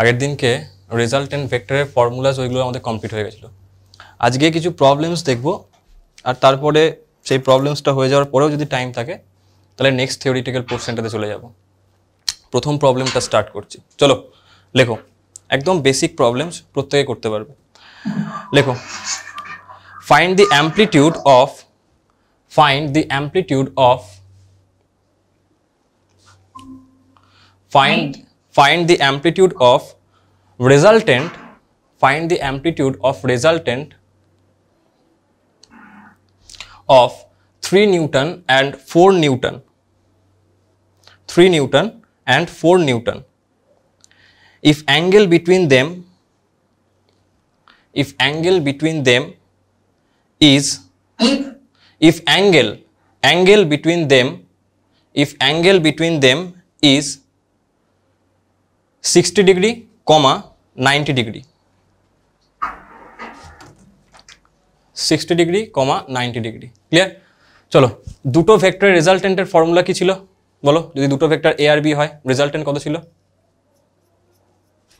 আগের দিনকে result and ভেক্টরের ফর্মুলাস ওইগুলো আমাদের কমপ্লিট হয়ে গেছিলো আজকে কিছু প্রবলেমস দেখব আর তারপরে সেই প্রবলেমসটা হয়ে যাওয়ার পরেও যদি টাইম থাকে তাহলে নেক্সট থিওরিটিক্যাল পোর্শনটাতে চলে যাব প্রথম প্রবলেমটা স্টার্ট করছি চলো লেখো একদম বেসিক প্রবলেমস প্রত্যেকে করতে পারবে লেখো find the amplitude of find the amplitude of find find the amplitude of resultant find the amplitude of resultant of 3 newton and 4 newton 3 newton and 4 newton if angle between them if angle between them is if angle angle between them if angle between them is 60 degree comma ninety degree sixty degree comma ninety degree clear চলো দুটো ভেক্টরের রেজাল্টেন্টের formula কি ছিল বলো যদি দুটো vector A আর B হয় রেজাল্টেন্ট কত ছিল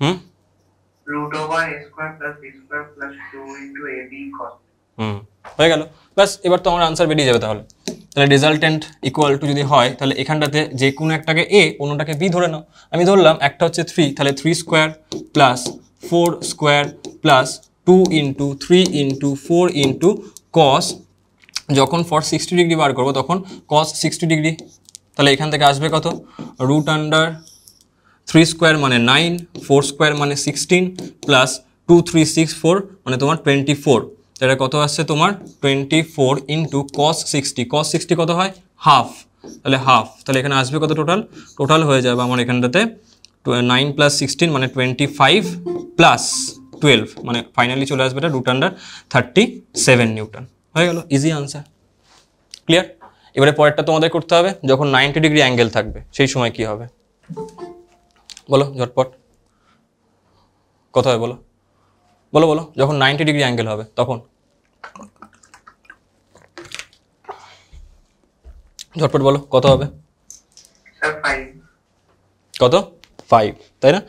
হুম হুম হয়ে গেল ব্যাস এবার তো আমার আনসার বেরিয়ে যাবে তাহলে তাহলে রেজাল্টেন্ট ইকুয়াল টু যদি হয় তাহলে এখানটাতে যে কোনো একটাকে এ অন্যটাকে বি ধরে নাও আমি ধরলাম একটা হচ্ছে থ্রি তাহলে three square plus four square plus two into three into four into cos যখন ফর সিক্সটি ডিগ্রি বার করবো তখন কস সিক্সটি ডিগ্রি তাহলে এখান থেকে আসবে কত রুট আন্ডার থ্রি স্কোয়ার মানে নাইন ফোর স্কোয়ার মানে sixteen plus two three six four মানে তোমার টোয়েন্টি ফোর এটা কত আসছে তোমার twenty four into cos sixty cos sixty কত হয় হাফ তাহলে হাফ তাহলে এখানে আসবে কত টোটাল টোটাল হয়ে যাবে আমার এখানটাতে নাইন প্লাস সিক্সটিন মানে টোয়েন্টি ফাইভ প্লাস টুয়েলভ মানে ফাইনালি চলে আসবে এটা root under thirty seven newton হয়ে গেল ইজি আনসার ক্লিয়ার এবারে পরেরটা তোমাদের করতে হবে যখন নাইনটি ডিগ্রি অ্যাঙ্গেল থাকবে সেই সময় কি হবে বলো ঝটপট কথা হয় বলো বলো বলো যখন নাইনটি ডিগ্রি অ্যাঙ্গেল হবে তখন ঝটপট বলো কত হবে কত ফাইভ তাই না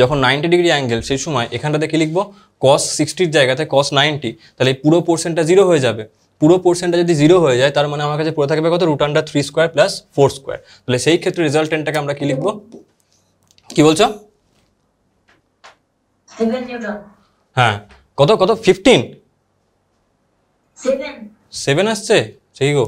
যখন নাইনটি ডিগ্রি অ্যাঙ্গেল সেই সময় এখানটাতে কি লিখবো কস সিক্সটির জায়গাতে কস নাইনটি তাহলে পুরো পোর্শনটা জিরো হয়ে যাবে পুরো পোর্শনটা যদি জিরো হয়ে যায় তার মানে আমার কাছে পড়ে থাকবে কত root under three square plus four square তাহলে সেই ক্ষেত্রে রেজাল্টেন্টটাকে আমরা কি লিখবো কি বলছো হ্যাঁ কত কত ফিফটিন সেভেন আসছে সেই গো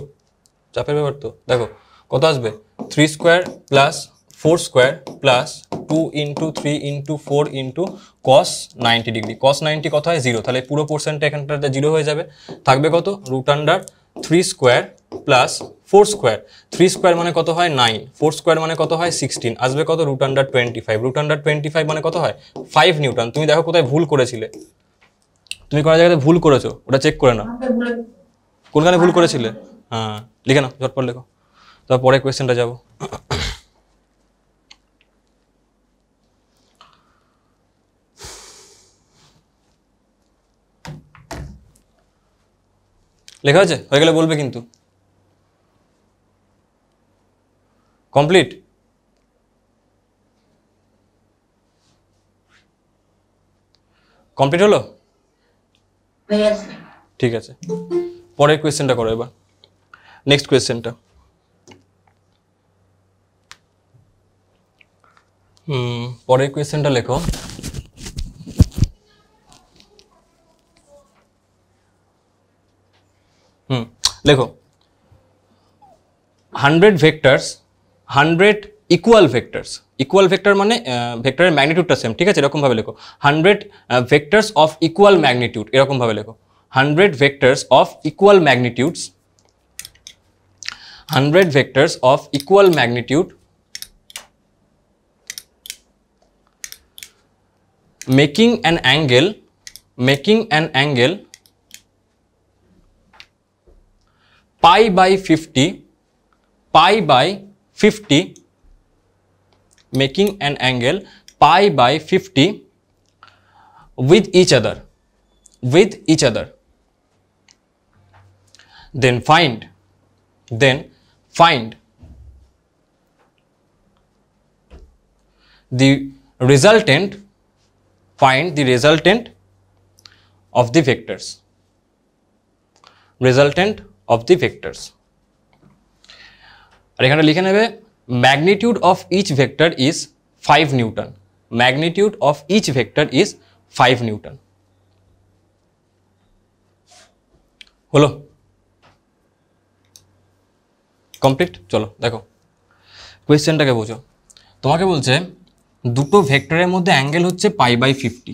চাপের ব্যাপার তো দেখো কত আসবে three square plus four square plus two into three into four into cos ninety degree cos ninety কত হয় জিরো তাহলে পুরো পোর্শনটা এখানটাতে জিরো হয়ে যাবে থাকবে কত root under three square plus four square three square মানে কত হয় নাইন ফোর স্কোয়ার মানে কত হয় সিক্সটিন আসবে কত root under twenty five root under twenty five মানে কত হয় ফাইভ নিউটন তুমি দেখো কোথায় ভুল করেছিলে তুমি কোনো জায়গাতে ভুল করেছো ওটা চেক করে না কোনখানে ভুল করেছিলে হ্যাঁ লিখে নাও ঝটপট লেখো তারপর কোয়েশ্চেনটা যাবো লেখা আছে হয়ে গেলে বলবে কিন্তু কমপ্লিট কমপ্লিট হলো ঠিক আছে পরের কোয়েশ্চেনটা করো এবার নেক্সট কোয়েশ্চেনটা হুম পরের কোয়েশ্চেনটা লেখো হুম লেখো hundred vectors hundred equal vectors equal vector মানে ভেক্টরের ম্যাগনিটিউডটা সেম ঠিক আছে এরকমভাবে লেখো hundred vectors of equal magnitude এরকমভাবে লেখো hundred vectors of equal magnitudes 100 vectors of equal magnitude making an angle making an angle pi by 50 pi by 50 making an angle pi by 50 with each other with each other then find then find the resultant find the resultant of the vectors resultant of the vectors magnitude of each vector is 5 newton magnitude of each vector is 5 newton hello complete চলো দেখো কোয়েশ্চেনটাকে বোঝো তোমাকে বলছে দুটো ভেক্টরের মধ্যে angle হচ্ছে পাই by fifty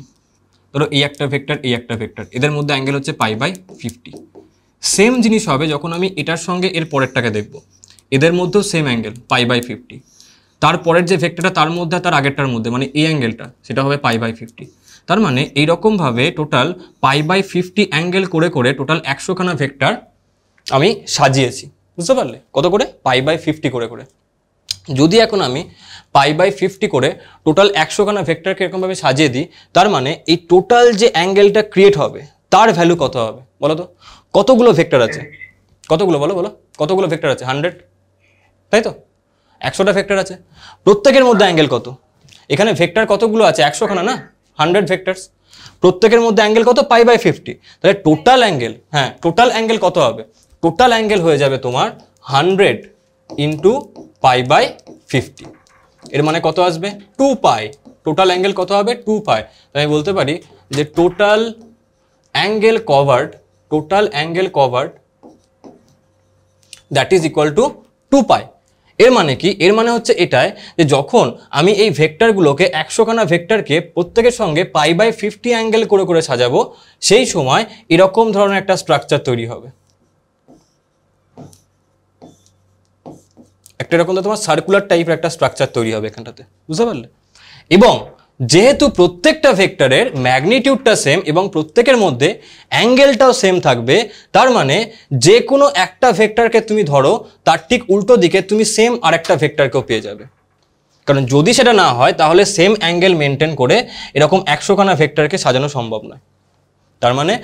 ধরো এই একটা ভেক্টর এই একটা ভেক্টর এদের মধ্যে অ্যাঙ্গেল হচ্ছে পাই বাই ফিফটি সেম জিনিস হবে যখন আমি এটার সঙ্গে এর পরেরটাকে দেখব এদের মধ্যেও same angle pi by fifty তার পরের যে ভেক্টরটা তার মধ্যে তার আগেরটার মধ্যে মানে এই অ্যাঙ্গেলটা সেটা হবে পাই বাই ফিফটি তার মানে এইরকমভাবে total pi by fifty angle করে করে টোটাল একশোখানা ভেক্টর আমি সাজিয়েছি বুঝতে পারলে কত করে পাই বাই ফিফটি করে করে যদি এখন আমি পাই বাই ফিফটি করে টোটাল একশোখানা ভেক্টরকে এরকমভাবে সাজিয়ে দিই তার মানে এই টোটাল যে অ্যাঙ্গেলটা ক্রিয়েট হবে তার ভ্যালু কত হবে বলো তো কতগুলো ভেক্টর আছে কতগুলো বলো বলো কতগুলো ভেক্টর আছে হান্ড্রেড তাই তো একশোটা ভেক্টর আছে প্রত্যেকের মধ্যে অ্যাঙ্গেল কত এখানে ভেক্টর কতগুলো আছে একশোখানা না হান্ড্রেড ভেক্টরস প্রত্যেকের মধ্যে অ্যাঙ্গেল কত পাই বাই ফিফটি তাহলে টোটাল অ্যাঙ্গেল হ্যাঁ টোটাল অ্যাঙ্গেল কত হবে টোটাল অ্যাঙ্গেল হয়ে যাবে তোমার hundred into pi by fifty এর মানে কত আসবে টু পাই টোটাল অ্যাঙ্গেল কত হবে টু পাই তাই আমি বলতে পারি যে total angle covered total angle covered that is equal to two pi এর মানে কি এর মানে হচ্ছে এটাই যে যখন আমি এই ভেক্টরগুলোকে একশোখানা ভেক্টরকে প্রত্যেকের সঙ্গে পাই বাই ফিফটি অ্যাঙ্গেল করে করে সাজাবো সেই সময় এরকম ধরনের একটা স্ট্রাকচার তৈরি হবে একটা এরকম তোমার সার্কুলার টাইপের একটা স্ট্রাকচার তৈরি হবে এখানটাতে বুঝতে পারলে এবং যেহেতু প্রত্যেকটা ভেক্টরের ম্যাগনিটিউডটা সেম এবং প্রত্যেকের মধ্যে অ্যাঙ্গেলটাও সেম থাকবে তার মানে যে কোনো একটা ভেক্টরকে তুমি ধরো তার ঠিক উল্টো দিকে তুমি সেম আরেকটা ভেক্টরকেও পেয়ে যাবে কারণ যদি সেটা না হয় তাহলে সেম অ্যাঙ্গেল মেনটেন করে এরকম একশোখানা ভেক্টরকে সাজানো সম্ভব নয় তার মানে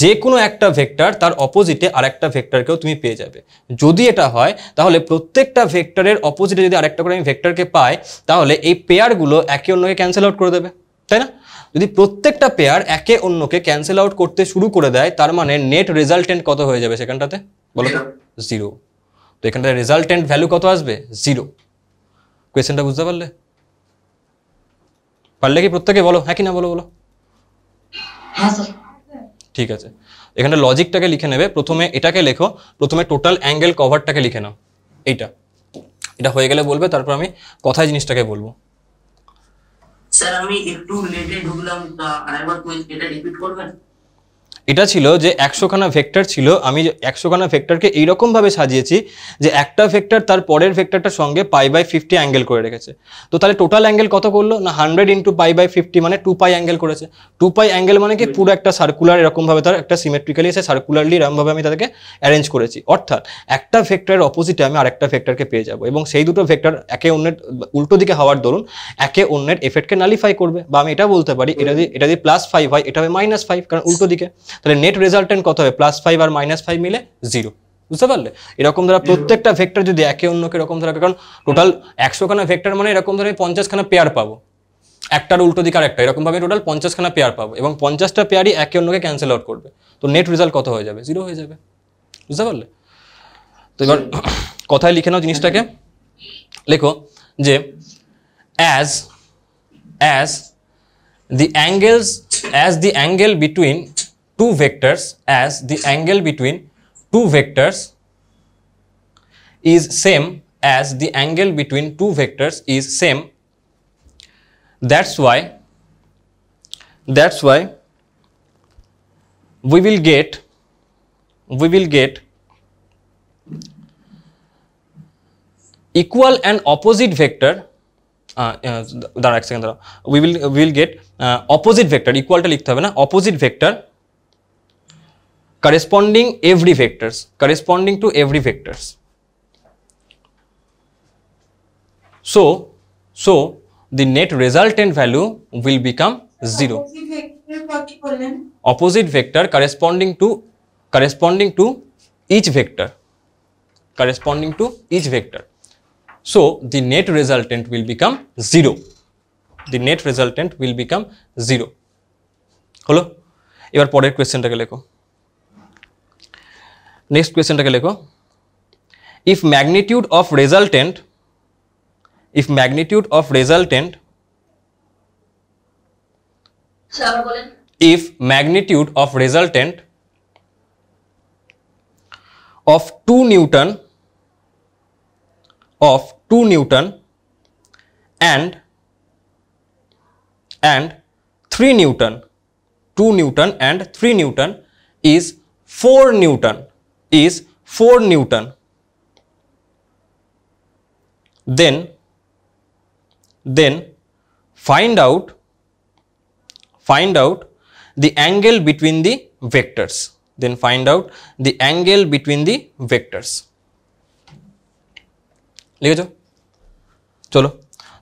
যে কোনো একটা ভেক্টর তার অপোজিটে আর একটা ভেক্টরকেও তুমি পেয়ে যাবে যদি এটা হয় তাহলে প্রত্যেকটা ভেক্টরের অপোজিটে যদি আরেকটা করে আমি ভেক্টরকে পাই তাহলে এই পেয়ারগুলো একে অন্যকে ক্যান্সেল আউট করে দেবে তাই না যদি প্রত্যেকটা পেয়ার একে অন্যকে ক্যান্সেল আউট করতে শুরু করে দেয় তার মানে নেট রেজাল্টেন্ট কত হয়ে যাবে সেখানটাতে বলো তো জিরো তো এখানটাতে রেজাল্টেন্ট ভ্যালু কত আসবে জিরো কোয়েশ্চেনটা বুঝতে পারলে পারলে কি প্রত্যেকে বলো হ্যাঁ কি না বলো বলো হ্যাঁ স্যার ঠিক আছে এখানে লজিকটাকে লিখে নেবে প্রথমে এটাকে লেখো প্রথমে টোটাল অ্যাঙ্গেল কভারটাকে লিখে নাও এইটা এটা হয়ে গেলে বলবে তারপর আমি কথায় জিনিসটাকে বলবো স্যার আমি একটু লেটে ঢুকলাম আরেকবার এটা রিপিট করবেন এটা ছিল যে একশোখানা ভেক্টর ছিল আমি একশোখানা ভেক্টরকে এইরকমভাবে সাজিয়েছি যে একটা ভেক্টর তার পরের ভেক্টরটার সঙ্গে পাই বাই ফিফটি অ্যাঙ্গেল করে রেখেছে তো তাহলে টোটাল অ্যাঙ্গেল কত করলো না hundred into pi by fifty মানে টু পাই অ্যাঙ্গেল করেছে টু পাই অ্যাঙ্গেল মানে কি পুরো একটা সার্কুলার এরকমভাবে তার একটা সিমেট্রিক্যালি সে সার্কুলারলি এরকমভাবে আমি তাদেরকে অ্যারেঞ্জ করেছি অর্থাৎ একটা ভেক্টরের অপোজিটে আমি আরেকটা ভেক্টরকে পেয়ে যাবো এবং সেই দুটো ভেক্টর একে অন্যের উল্টো দিকে হওয়ার দরুন একে অন্যের এফেক্টকে নালিফাই করবে বা আমি এটা বলতে পারি এটা যদি এটা যদি প্লাস ফাইভ হয় এটা হবে মাইনাস ফাইভ কারণ উল্টো দিকে তাহলে নেট রেজাল্টেন্ট কত হবে প্লাস ফাইভ আর মাইনাস ফাইভ মিলে জিরো বুঝতে পারলে এরকম ধরা প্রত্যেকটা ভেক্টর যদি একে অন্যকে এরকম ধরা কারণ টোটাল একশোখানা ভেক্টর মানে এরকম ধরে পঞ্চাশখানা পেয়ার পাবো একটার উল্টো দিক আর একটা এরকমভাবে টোটাল পঞ্চাশখানা পেয়ার পাবো এবং পঞ্চাশটা পেয়ারই একে অন্যকে ক্যান্সেল আউট করবে তো নেট রেজাল্ট কত হয়ে যাবে জিরো হয়ে যাবে বুঝতে পারলে তো এবার কথায় লিখে নাও জিনিসটাকে লেখো যে as as the angles as the angle between two vectors as the angle between two vectors is same as the angle between two vectors is same that's why that's why we will get we will get equal and opposite vector uh, uh, we will we will get uh, opposite vector equal to লিখতে opposite vector corresponding every vectors, corresponding to every vectors. So, so the net resultant value will become 0. Opposite vector corresponding to corresponding to each vector corresponding to each vector. So, the net resultant will become 0. The net resultant will become 0. হলো এবার পরের কোয়েশ্চেনটাকে লেখো next কোয়েশ্চেনটাকে লেখো if magnitude of resultant if magnitude of resultant if magnitude of resultant of 2 newton of 2 newton and and 3 newton 2 newton and 3 newton is 4 newton is 4 Newton. Then, then find out, find out the angle between the vectors. Then find out the angle between the vectors. লিখেছো চলো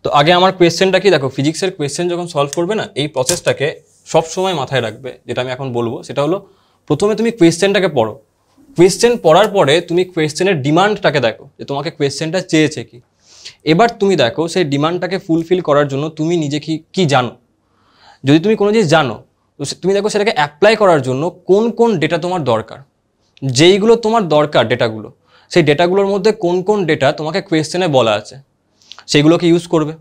তো আগে আমার কোয়েশ্চেনটা কি দেখো ফিজিক্সের question যখন সলভ করবে না এই প্রসেসটাকে সব সময় মাথায় রাখবে যেটা আমি এখন বলবো সেটা হলো প্রথমে তুমি কোয়েশ্চেনটাকে পড়ো কোয়েশ্চেন পড়ার পরে তুমি কোয়েশ্চেনের ডিমান্ডটাকে দেখো যে তোমাকে কোয়েশ্চেনটা চেয়েছে কি এবার তুমি দেখো সেই ডিমান্ডটাকে ফুলফিল করার জন্য তুমি নিজে কি কী জানো যদি তুমি কোনো জিনিস জানো তো তুমি দেখো সেটাকে অ্যাপ্লাই করার জন্য কোন কোন ডেটা তোমার দরকার যেইগুলো তোমার দরকার ডেটাগুলো সেই ডেটাগুলোর মধ্যে কোন কোন ডেটা তোমাকে কোয়েশ্চেনে বলা আছে সেইগুলোকে ইউজ করবে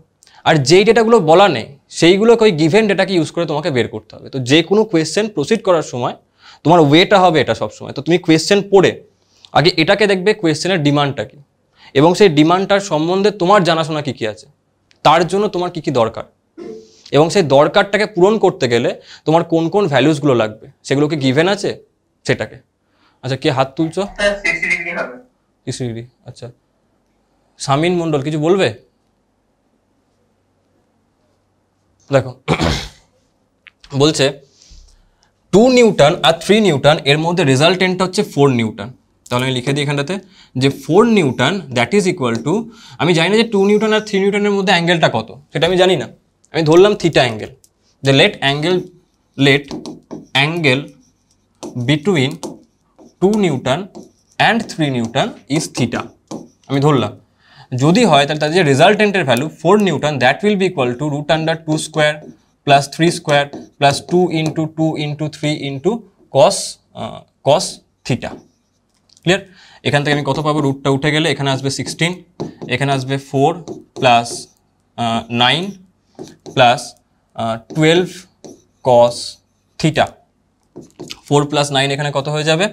আর যেই ডেটাগুলো বলা নেই সেইগুলোকে ওই গিভেন ডেটাকে ইউজ করে তোমাকে বের করতে হবে তো যে কোনো কোয়েশ্চেন প্রসিড করার সময় তোমার ওয়েটা হবে এটা সবসময় তো তুমি কোয়েশ্চেন পড়ে আগে এটাকে দেখবে কোয়েশ্চেনের ডিমান্ডটা কী এবং সেই ডিমান্ডটার সম্বন্ধে তোমার জানাশোনা কী কী আছে তার জন্য তোমার কি কি দরকার এবং সেই দরকারটাকে পূরণ করতে গেলে তোমার কোন কোন ভ্যালুসগুলো লাগবে সেগুলো কি গিভেন আছে সেটাকে আচ্ছা কে হাত তুলছো আচ্ছা সামিন মন্ডল কিছু বলবে দেখো বলছে টু নিউটন আর থ্রি নিউটন এর মধ্যে রেজাল্টেন্টটা হচ্ছে ফোর নিউটন তাহলে আমি লিখে দিই এখানটাতে যে four newton that is equal to আমি জানি না যে টু নিউটন আর থ্রি নিউটনের মধ্যে অ্যাঙ্গেলটা কত সেটা আমি জানি না আমি ধরলাম থিটা অ্যাঙ্গেল যে let angle let angle between two newton and three newton is theta আমি ধরলাম যদি হয় তাহলে তাদের যে রেজাল্টেন্টের value four newton that will be equal to root under two square plus three square plus two into two into three into cos cos theta clear এখান থেকে আমি কত পাবো রুটটা উঠে গেলে এখানে আসবে সিক্সটিন এখানে আসবে four plus nine plus twelve cos theta four plus nine এখানে কত হয়ে যাবে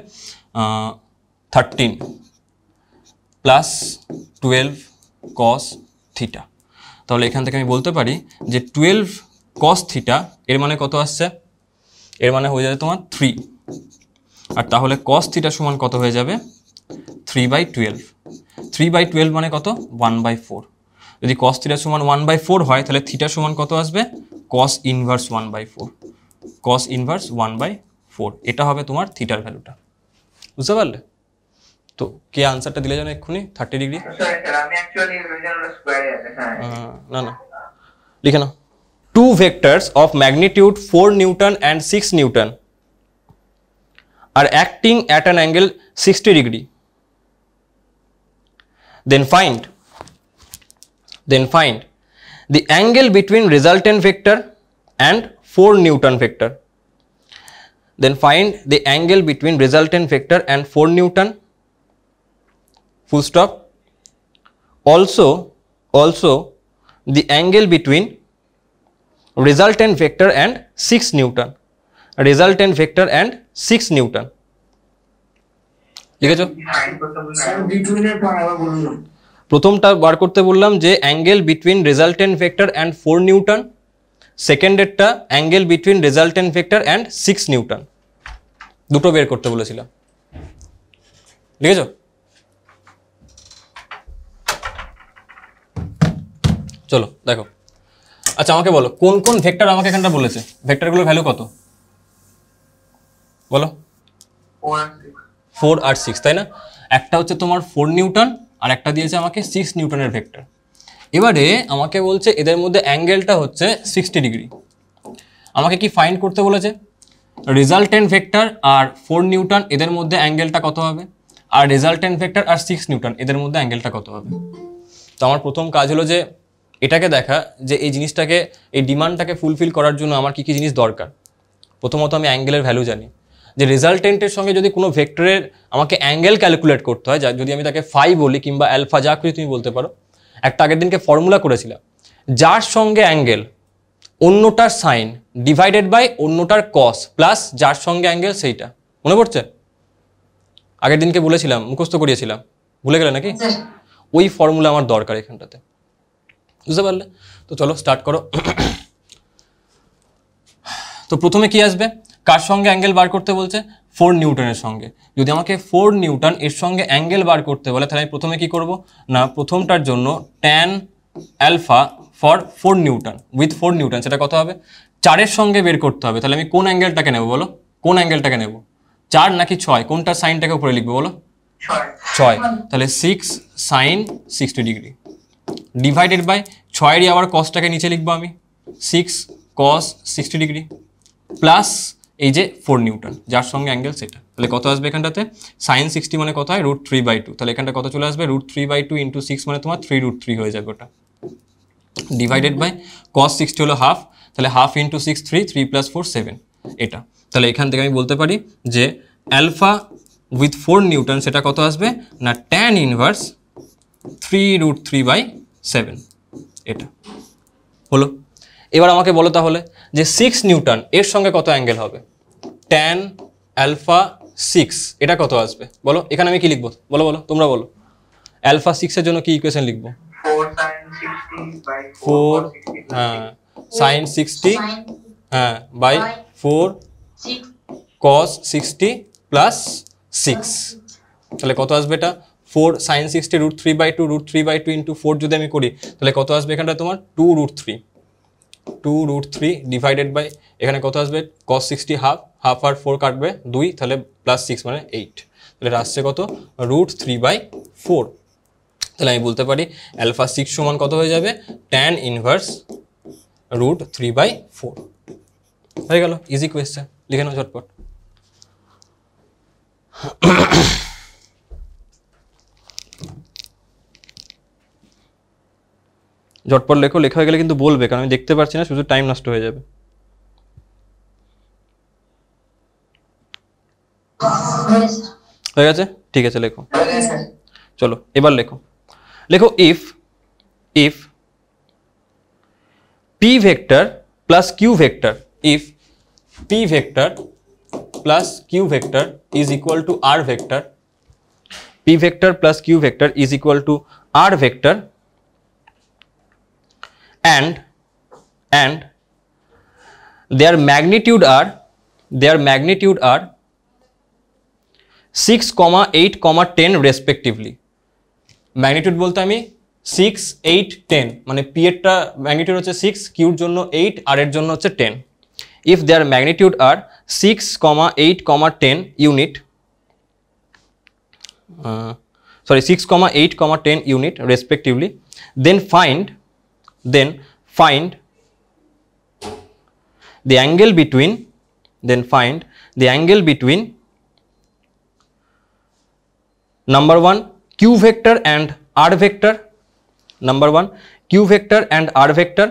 thirteen plus twelve cos theta তাহলে এখান থেকে আমি বলতে পারি যে টুয়েলভ কস থিটা এর মানে কত আসছে এর মানে হয়ে যাবে তোমার থ্রি আর তাহলে কস থিটা সমান কত হয়ে যাবে three by twelve three by twelve মানে কত ওয়ান বাই ফোর যদি কস থিটা সমান ওয়ান বাই ফোর হয় তাহলে থিটা সমান কত আসবে cos inverse one by four cos inverse one by four এটা হবে তোমার থিটার ভ্যালুটা বুঝতে পারলে তো কে আনসারটা দিলে যেন এক্ষুনি থার্টি ডিগ্রি হ্যাঁ। না না লিখে নাও two vectors of magnitude 4 Newton and 6 Newton are acting at an angle 60 degree. Then find, then find the angle between resultant vector and 4 Newton vector. Then find the angle between resultant vector and 4 Newton. Full stop. Also, also the angle between resultant vector and 6 newton resultant vector and 6 newton আছে প্রথমটা বার করতে বললাম যে angle between resultant vector and four newton সেকেন্ডেরটা angle between resultant vector and six newton দুটো বের করতে বলেছিলাম লিখেছ চলো দেখো আচ্ছা আমাকে বলো কোন কোন ভেক্টর আমাকে এখানটা বলেছে ভেক্টরগুলোর ভ্যালু কত বলো ফোর আর সিক্স তাই না একটা হচ্ছে তোমার ফোর নিউটন আর একটা দিয়েছে আমাকে সিক্স নিউটনের ভেক্টর এবারে আমাকে বলছে এদের মধ্যে অ্যাঙ্গেলটা হচ্ছে সিক্সটি ডিগ্রি আমাকে কি ফাইন্ড করতে বলেছে রেজাল্টেন্ট ভেক্টর আর ফোর নিউটন এদের মধ্যে অ্যাঙ্গেলটা কত হবে আর রেজাল্টেন্ট ভেক্টর আর সিক্স নিউটন এদের মধ্যে অ্যাঙ্গেলটা কত হবে তো আমার প্রথম কাজ হলো যে এটাকে দেখা যে এই জিনিসটাকে এই ডিমান্ডটাকে ফুলফিল করার জন্য আমার কী কী জিনিস দরকার প্রথমত আমি অ্যাঙ্গেলের ভ্যালু জানি যে রেজাল্টেন্টের সঙ্গে যদি কোনো ভেক্টরের আমাকে অ্যাঙ্গেল ক্যালকুলেট করতে হয় যদি আমি তাকে ফাই বলি কিংবা অ্যালফা যা খুশি তুমি বলতে পারো একটা আগের দিনকে ফর্মুলা করেছিলাম যার সঙ্গে অ্যাঙ্গেল অন্যটার সাইন ডিভাইডেড বাই অন্যটার কস প্লাস যার সঙ্গে অ্যাঙ্গেল সেইটা মনে পড়ছে আগের দিনকে বলেছিলাম মুখস্থ করিয়েছিলাম ভুলে গেলে নাকি হ্যাঁ। ওই ফর্মুলা আমার দরকার এখানটাতে বুঝতে পারলে তো চলো স্টার্ট করো তো প্রথমে কি আসবে কার সঙ্গে অ্যাঙ্গেল বার করতে বলছে ফোর নিউটনের সঙ্গে যদি আমাকে ফোর নিউটন এর সঙ্গে অ্যাঙ্গেল বার করতে বলে তাহলে আমি প্রথমে কি করব না প্রথমটার জন্য tan alpha for four newton with four newton সেটা কত হবে চারের সঙ্গে বের করতে হবে তাহলে আমি কোন অ্যাঙ্গেলটাকে নেব বলো কোন অ্যাঙ্গেলটাকে নেব চার নাকি ছয় কোনটার সাইনটাকে উপরে লিখবো বলো ছয় তাহলে six sine sixty degree divided by ছয়েরই আবার কসটাকে নিচে লিখবো আমি six cos sixty degree plus এই যে ফোর নিউটন যার সঙ্গে অ্যাঙ্গেল সেটা তাহলে কত আসবে এখানটাতে সাইন সিক্সটি মানে কত হয় রুট থ্রি বাই টু তাহলে এখানটা কত চলে আসবে root three by two into six মানে তোমার থ্রি রুট থ্রি হয়ে যাবে ওটা ডিভাইডেড বাই কস সিক্সটি হলো হাফ তাহলে half into six three three plus four seven এটা তাহলে এখান থেকে আমি বলতে পারি যে অ্যালফা উইথ ফোর নিউটন সেটা কত আসবে না tan inverse three root three by seven এটা হলো এবার আমাকে বলো তাহলে যে সিক্স নিউটন এর সঙ্গে কত অ্যাঙ্গেল হবে ট্যান অ্যালফা সিক্স এটা কত আসবে বলো এখানে আমি কি লিখবো বলো বলো তোমরা বলো অ্যালফা সিক্সের জন্য কি ইকুয়েশন লিখবো ফোর হ্যাঁ সাইন সিক্সটি হ্যাঁ by four cos sixty plus six তাহলে কত আসবে এটা four sine sixty root three by two root three by two into four যদি আমি করি তাহলে কত আসবে এখানটা তোমার two root three two root three divided by এখানে কত আসবে কস সিক্সটি হাফ হাফ আর ফোর কাটবে দুই তাহলে প্লাস সিক্স মানে এইট তাহলে আসছে কত রুট থ্রি বাই ফোর তাহলে আমি বলতে পারি অ্যালফা সিক্স সমান কত হয়ে যাবে tan inverse root three by four হয়ে গেল ইজি কোয়েশ্চেন লিখে নাও ঝটপট ঝটপট লেখো লেখা হয়ে গেলে কিন্তু বলবে কারণ আমি দেখতে পারছি না শুধু টাইম নষ্ট হয়ে যাবে হয়ে গেছে ঠিক আছে লেখো চলো এবার লেখো লেখো if if P vector plus Q vector if P vector plus Q vector is equal to R vector P vector plus Q vector is equal to R vector and and their magnitude are their magnitude are 6 comma 8 comma 10 respectively magnitude বলতে আমি 6 8 10 মানে P এরটা magnitude হচ্ছে 6 কিউর জন্য 8 আর এর জন্য হচ্ছে 10 if their magnitude are 6 comma 8 comma 10 unit uh, sorry 6 comma 8 comma 10 unit respectively then find then find the angle between then find the angle between number 1 q vector and r vector number 1 q vector and r vector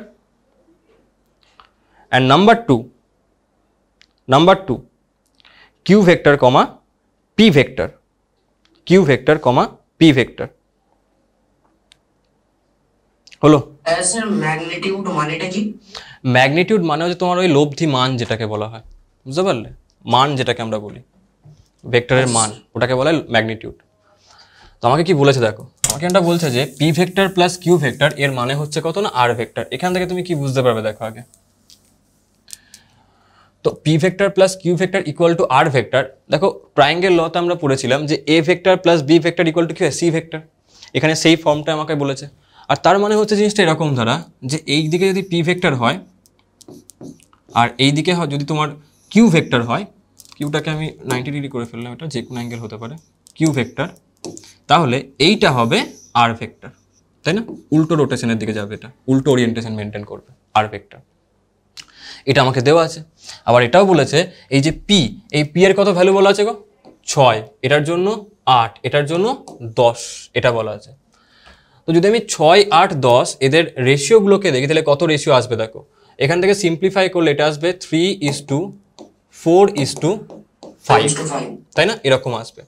and number 2 number 2 q vector comma p vector q vector comma p vector হলো magnitude মানেটা কি magnitude মানে হচ্ছে তোমার ওই লব্ধি মান যেটাকে বলা হয় বুঝতে পারলে মান যেটাকে আমরা বলি ভেক্টরের মান ওটাকে বলা হয় ম্যাগনিটিউড তো আমাকে কি বলেছে দেখো আমাকে এটা বলছে যে P vector plus Q vector এর মানে হচ্ছে কত না আর ভেক্টর এখান থেকে তুমি কি বুঝতে পারবে দেখো আগে তো P vector plus Q vector equal to R vector দেখো ল লতে আমরা পড়েছিলাম যে A vector plus B vector equal to কি হয় সি ভেক্টর এখানে সেই ফর্মটা আমাকে বলেছে আর তার মানে হচ্ছে জিনিসটা এরকম দ্বারা যে এই দিকে যদি পি ভেক্টর হয় আর এই দিকে যদি তোমার কিউ ভেক্টর হয় কিউটাকে আমি নাইনটি ডিগ্রি করে ফেললাম এটা যে কোনো অ্যাঙ্গেল হতে পারে কিউ ভেক্টর তাহলে এইটা হবে আর ভেক্টর তাই না উল্টো রোটেশনের দিকে যাবে এটা উল্টো ওরিয়েন্টেশন মেনটেন করবে আর ভেক্টর এটা আমাকে দেওয়া আছে আবার এটাও বলেছে এই যে পি এই পি এর কত ভ্যালু বলা আছে গো ছয় এটার জন্য আট এটার জন্য দশ এটা বলা আছে তো যদি আমি ছয় আট দশ এদের রেশিওগুলোকে দেখি তাহলে কত রেশিও আসবে দেখো এখান থেকে সিম্পলিফাই করলে এটা আসবে three is to four is two five তাই না এরকম আসবে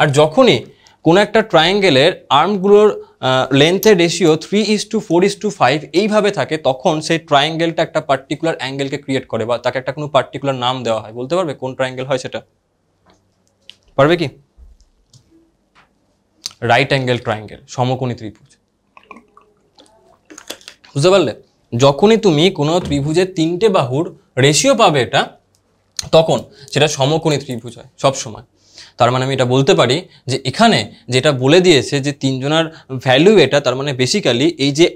আর যখনই কোনো একটা ট্রায়াঙ্গেলের আর্মগুলোর লেন্থের ratio three is to four is two five এইভাবে থাকে তখন সেই ট্রায়াঙ্গেলটা একটা পার্টিকুলার অ্যাঙ্গেলকে ক্রিয়েট করে বা তাকে একটা কোনো পার্টিকুলার নাম দেওয়া হয় বলতে পারবে কোন ট্রায়াঙ্গেল হয় সেটা পারবে কি রাইট অ্যাঙ্গেল ট্রায়াঙ্গেল সমকোণী ত্রিভুজ বুঝতে পারলে যখনই তুমি কোনো ত্রিভুজের তিনটে বাহুর রেশিও পাবে এটা তখন সেটা সমকোণী ত্রিভুজ হয় সবসময় তার মানে আমি এটা বলতে পারি যে এখানে যেটা বলে দিয়েছে যে তিনজনের ভ্যালু এটা তার মানে বেসিক্যালি এই যে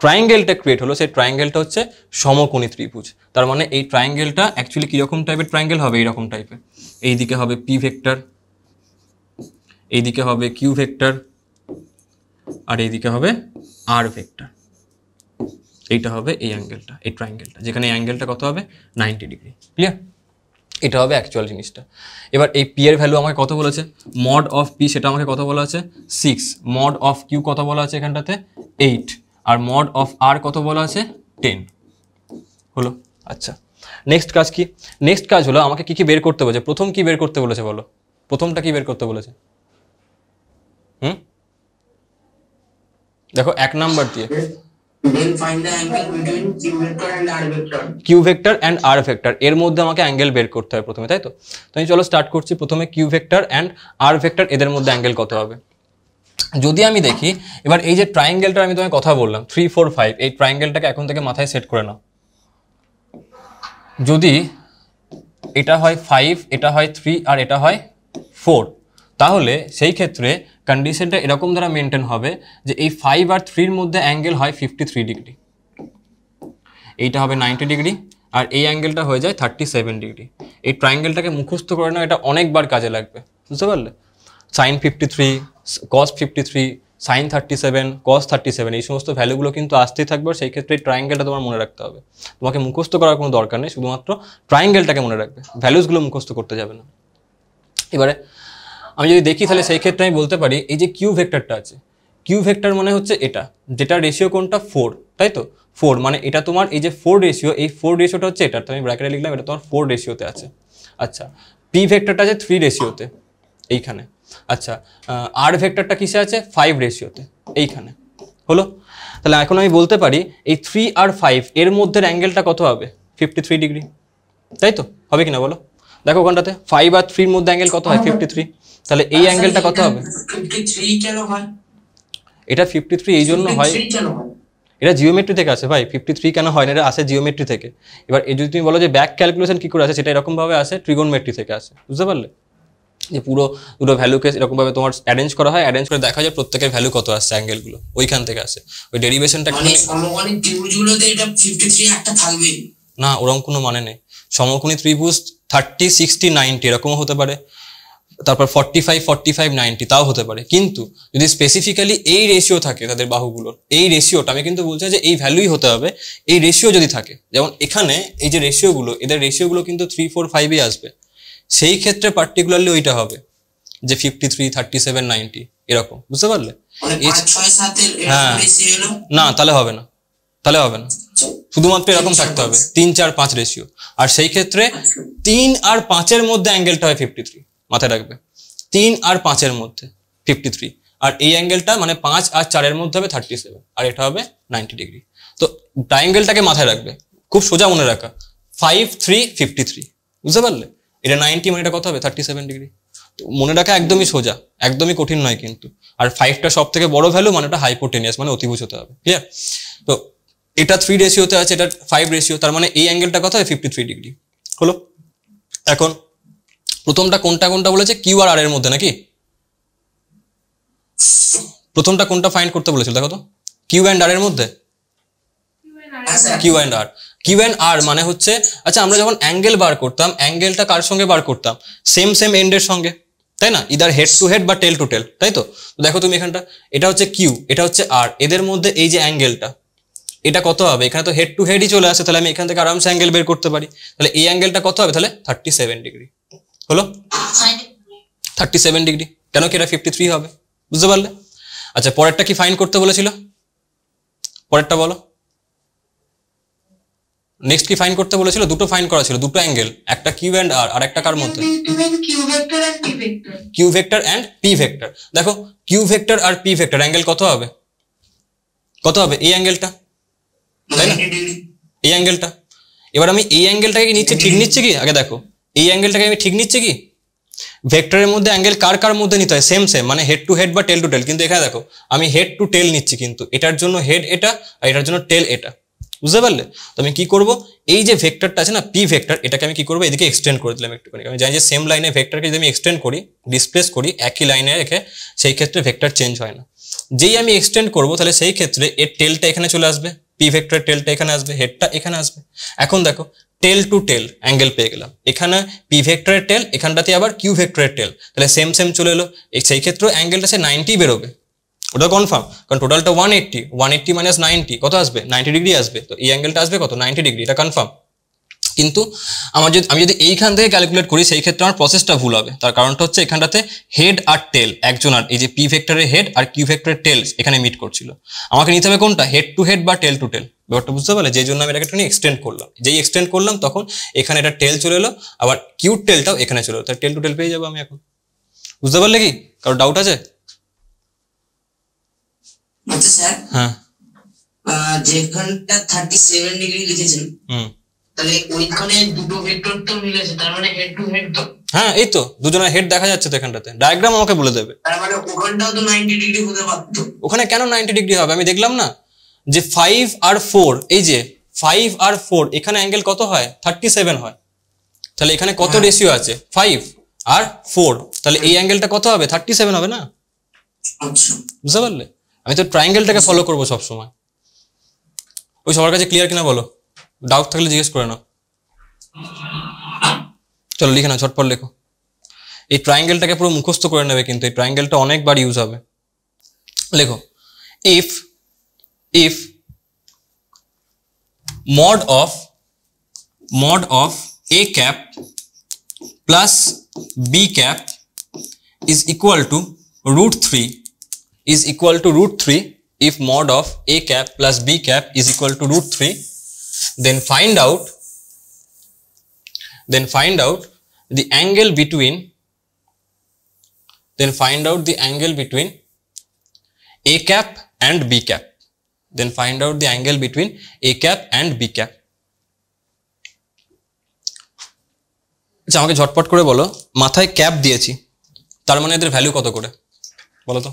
ট্রায়াঙ্গেলটা ক্রিয়েট হলো সেই ট্রায়াঙ্গেলটা হচ্ছে সমকোণী ত্রিভুজ তার মানে এই ট্রায়াঙ্গেলটা অ্যাকচুয়ালি কীরকম টাইপের ট্রায়াঙ্গেল হবে এইরকম টাইপের এই দিকে হবে পি ভেক্টর এইদিকে হবে কিউ ভেক্টর আর এইদিকে হবে আর ভেক্টর এইটা হবে এই অ্যাঙ্গেলটা এই ট্রাইঙ্গেলটা যেখানে অ্যাঙ্গেলটা কত হবে নাইনটি ডিগ্রি ক্লিয়ার এটা হবে অ্যাকচুয়াল জিনিসটা এবার এই পি এর ভ্যালু আমাকে কত বলেছে মড অফ পি সেটা আমাকে কত বলা আছে সিক্স মড অফ কিউ কত বলা আছে এখানটাতে এইট আর মড অফ আর কত বলা আছে টেন হলো আচ্ছা নেক্সট কাজ কি নেক্সট কাজ হলো আমাকে কী কী বের করতে বলেছে প্রথম কি বের করতে বলেছে বলো প্রথমটা কি বের করতে বলেছে হুম দেখো এক নাম্বার দিয়ে Q find and R vector এর মধ্যে আমাকে অ্যাঙ্গেল বের করতে হয় প্রথমে তাই তো তো আমি চলো স্টার্ট করছি প্রথমে Q vector and R vector এদের মধ্যে অ্যাঙ্গেল কত হবে যদি আমি দেখি এবার এই যে ট্রাইঙ্গেলটা আমি তোমায় কথা বললাম থ্রি ফোর ফাইভ এই ট্রায়াঙ্গেলটাকে এখন থেকে মাথায় সেট করে নাও যদি এটা হয় ফাইভ এটা হয় থ্রি আর এটা হয় ফোর তাহলে সেই ক্ষেত্রে কন্ডিশনটা এরকম দ্বারা মেনটেন হবে যে এই ফাইভ আর থ্রির মধ্যে অ্যাঙ্গেল হয় ফিফটি থ্রি ডিগ্রি এইটা হবে নাইনটি ডিগ্রি আর এই অ্যাঙ্গেলটা হয়ে যায় থার্টি সেভেন ডিগ্রি এই ট্রাইঙ্গেলটাকে মুখস্থ করে নাও এটা অনেকবার কাজে লাগবে বুঝতে পারলে sine fifty three cos fifty three sine thirty seven cos thirty seven এই সমস্ত ভ্যালুগুলো কিন্তু আসতেই থাকবে সেই ক্ষেত্রে ট্রায়াঙ্গেলটা তোমার মনে রাখতে হবে তোমাকে মুখস্থ করার কোনো দরকার নেই শুধুমাত্র ট্রাইঙ্গেলটাকে মনে রাখবে ভ্যালুসগুলো মুখস্থ করতে যাবে না এবারে আমি যদি দেখি তাহলে হ্যাঁ। সেই ক্ষেত্রে আমি বলতে পারি এই যে কিউ ভেক্টরটা আছে কিউ ভেক্টর মানে হচ্ছে এটা যেটা রেশিও কোনটা ফোর তাই তো ফোর মানে এটা তোমার এই যে ফোর রেশিও এই ফোর রেশিওটা হচ্ছে এটা আমি ব্র্যাকেটে লিখলাম এটা তোমার ফোর রেশিওতে আছে আচ্ছা পি ভেক্টরটা আছে থ্রি রেশিওতে এইখানে আচ্ছা আর ভেক্টরটা কিসে আছে ফাইভ রেশিওতে এইখানে হলো তাহলে এখন আমি বলতে পারি এই থ্রি আর ফাইভ এর মধ্যে অ্যাঙ্গেলটা কত হবে ফিফটি থ্রি ডিগ্রি তাই তো হবে কি না বলো দেখো ওখানটাতে ফাইভ আর থ্রির মধ্যে অ্যাঙ্গেল কত হয় ফিফটি থ্রি তাহলে এই অ্যাঙ্গেলটা আচ্ছা, কত হবে 53 কেন হয় এটা 53 এই জন্য হয় এটা জিওমেট্রি থেকে আসে ভাই 53 কেন হয় না এটা আসে জিওমেট্রি থেকে এবার এই যদি তুমি বলো যে ব্যাক ক্যালকুলেশন কি করে আসে সেটা এরকমভাবে আসে ট্রিগোনমেট্রি থেকে আসে বুঝতে পারলে যে পুরো দুটো ভ্যালুকে এরকমভাবে তোমার অ্যারেঞ্জ করা হয় অ্যারেঞ্জ করে দেখা যায় প্রত্যেকের ভ্যালু কত আসছে অ্যাঙ্গেলগুলো ওইখান থেকে আসে ওই ডেরিভেশনটা মানে সমকোণী ত্রিভুজগুলোতে এটা 53 একটা থাকবে না ওরকম কোনো মানে নেই সমকোণী ত্রিভুজ থার্টি সিক্সটি নাইনটি এরকমও হতে পারে তারপর forty five forty five ninety তাও হতে পারে কিন্তু যদি স্পেসিফিক্যালি এই রেশিও থাকে তাদের বাহুগুলোর এই রেশিওটা আমি কিন্তু বলছি যে এই ভ্যালুই হতে হবে এই রেশিও যদি থাকে যেমন এখানে এই যে রেশিওগুলো এদের রেশিওগুলো কিন্তু থ্রি ফোর ফাইভেই আসবে সেই ক্ষেত্রে পার্টিকুলারলি ওইটা হবে যে fifty three thirty seven ninety এরকম বুঝতে পারলে মানে হ্যাঁ না তাহলে হবে না তাহলে হবে না আচ্ছা। শুধুমাত্র এরকম থাকতে হবে তিন চার পাঁচ রেশিও আর সেই ক্ষেত্রে আচ্ছা। তিন আর পাঁচের মধ্যে অ্যাঙ্গেলটা হয় ফিফটি থ্রি মাথায় রাখবে তিন আর পাঁচের মধ্যে ফিফটি থ্রি আর এই অ্যাঙ্গেলটা মানে পাঁচ আর চারের মধ্যে হবে থার্টি সেভেন আর এটা হবে নাইনটি ডিগ্রি তো ট্রাইঙ্গেলটাকে মাথায় রাখবে খুব সোজা মনে রাখা ফাইভ থ্রি ফিফটি থ্রি বুঝতে পারলে এটা নাইনটি মানে এটা কত হবে থার্টি সেভেন ডিগ্রি মনে রাখা একদমই সোজা একদমই কঠিন নয় কিন্তু আর ফাইভটা সব থেকে বড় ভ্যালু মানে এটা হাইপোটেনিয়াস মানে অতিভুজ হতে হবে ক্লিয়ার তো এটা থ্রি রেশিওতে আছে এটা ফাইভ রেশিও তার মানে এই অ্যাঙ্গেলটা কত হয় ফিফটি থ্রি ডিগ্রি হলো এখন প্রথমটা কোনটা কোনটা বলেছে কিউ আর আর এর মধ্যে নাকি প্রথমটা কোনটা ফাইন্ড করতে বলেছিল দেখো তো কিউ অ্যান্ড আর এর মধ্যে Q and R Q and R মানে হচ্ছে আচ্ছা আমরা যখন অ্যাঙ্গেল বার করতাম অ্যাঙ্গেলটা কার সঙ্গে বার করতাম সেম সেম এন্ডের সঙ্গে তাই না ইদার হেড টু হেড বা টেল টু টেল তাই তো দেখো তুমি এখানটা এটা হচ্ছে কিউ এটা হচ্ছে আর এদের মধ্যে এই যে অ্যাঙ্গেলটা এটা কত হবে এখানে তো হেড টু হেডই চলে আসে তাহলে আমি এখান থেকে আরামসে অ্যাঙ্গেল বের করতে পারি তাহলে এই অ্যাঙ্গেলটা কত হবে তাহলে থার্টি সেভেন ডিগ্রি হলো থার্টি সেভেন ডিগ্রি কেন কি এটা ফিফটি থ্রি হবে বুঝতে পারলে আচ্ছা পরেরটা কি ফাইন করতে বলেছিল পরেরটা বলো নেক্সট কি ফাইন করতে বলেছিল দুটো ফাইন করা ছিল দুটো অ্যাঙ্গেল একটা কিউ অ্যান্ড আর আর একটা কার মধ্যে Q vector and P vector দেখো কিউ ভেক্টর আর পি ভেক্টর অ্যাঙ্গেল কত হবে কত হবে এই অ্যাঙ্গেলটা তাই না এই অ্যাঙ্গেলটা এবার আমি এই অ্যাঙ্গেলটাকে নিচে ঠিক নিচ্ছি কি আগে দেখো এই অ্যাঙ্গেলটাকে আমি ঠিক নিচ্ছি কি ভেক্টরের মধ্যে অ্যাঙ্গেল কার কার মধ্যে নিতে হয় সেম সেম মানে হেড টু হেড বা টেল টু টেল কিন্তু এখানে দেখো আমি হেড টু টেল নিচ্ছি কিন্তু এটার জন্য হেড এটা আর এটার জন্য টেল এটা বুঝতে পারলে তো আমি কি করবো এই যে ভেক্টরটা আছে না পি ভেক্টর এটাকে আমি কি করবো এদিকে এক্সটেন্ড করে দিলাম একটুখানি আমি জানি যে সেম লাইনে ভেক্টরকে যদি আমি এক্সটেন্ড করি ডিসপ্লেস করি একই লাইনে রেখে সেই ক্ষেত্রে ভেক্টর চেঞ্জ হয় না যেই আমি এক্সটেন্ড করব তাহলে সেই ক্ষেত্রে এর টেলটা এখানে চলে আসবে পি ভেক্টরের টেলটা এখানে আসবে হেডটা এখানে আসবে এখন দেখো টেল টু টেল অ্যাঙ্গেল পেয়ে গেলাম এখানে পি ভেক্টরের টেল এখানটাতে আবার কিউ ভেক্টরের টেল তাহলে সেম সেম চলে এলো সেই ক্ষেত্রেও অ্যাঙ্গেলটা সে নাইনটি বেরোবে ওটা কনফার্ম কারণ টোটালটা one eighty one eighty minus ninety কত আসবে নাইনটি ডিগ্রি আসবে তো এই অ্যাঙ্গেলটা আসবে কত নাইনটি ডিগ্রি এটা কনফার্ম কিন্তু আমার যদি আমি যদি এইখান থেকে ক্যালকুলেট করি সেই ক্ষেত্রে আমার প্রসেসটা ভুল হবে তার কারণটা হচ্ছে এখানটাতে হেড আর টেল একজন আর এই যে পি ভেক্টরের হেড আর কিউ ভেক্টরের টেল এখানে মিট করছিল আমাকে নিতে হবে কোনটা হেড টু হেড বা টেল টু টেল ব্যাপারটা বুঝতে পারলে যেই জন্য আমি এটাকে একটু এক্সটেন্ড করলাম যেই এক্সটেন্ড করলাম তখন এখানে এটা টেল চলে এলো আবার কিউট টেলটাও এখানে চলে এলো তাহলে টেল টু টেল পেয়ে যাবো আমি এখন বুঝতে পারলে কি কারো ডাউট আছে আচ্ছা, হ্যাঁ হুম মানে হ্যাঁ এই তো দুজনের হেড দেখা যাচ্ছে তো এখানটাতে ডায়াগ্রাম আমাকে বলে দেবে মানে ওখানে কেন 90 ডিগ্রি হবে আমি দেখলাম না যে ফাইভ আর ফোর এই যে ফাইভ আর ফোর এখানে অ্যাঙ্গেল কত হয় থার্টি সেভেন হয় তাহলে এখানে কত রেশিও হ্যাঁ। আছে ফাইভ আর ফোর তাহলে এই অ্যাঙ্গেলটা কত হবে থার্টি সেভেন হবে না আচ্ছা। বুঝতে পারলে আমি তো ট্রায়াঙ্গেলটাকে ফলো করবো সবসময় ওই সবার কাছে ক্লিয়ার কিনা বলো ডাউট থাকলে জিজ্ঞেস করে নাও চলো লিখে নাও ছটপট লেখো এই ট্রায়াঙ্গেলটাকে পুরো মুখস্থ করে নেবে কিন্তু এই ট্রায়াঙ্গেলটা অনেকবার ইউজ হবে লেখো if if mod of mod of a cap plus b cap is equal to root 3 is equal to root 3 if mod of a cap plus b cap is equal to root 3 then find out then find out the angle between then find out the angle between a cap and b cap then find out the angle between a cap and b cap আচ্ছা আমাকে ঝটপট করে বলো মাথায় cap দিয়েছি তার মানে এদের ভ্যালু কত করে বলো তো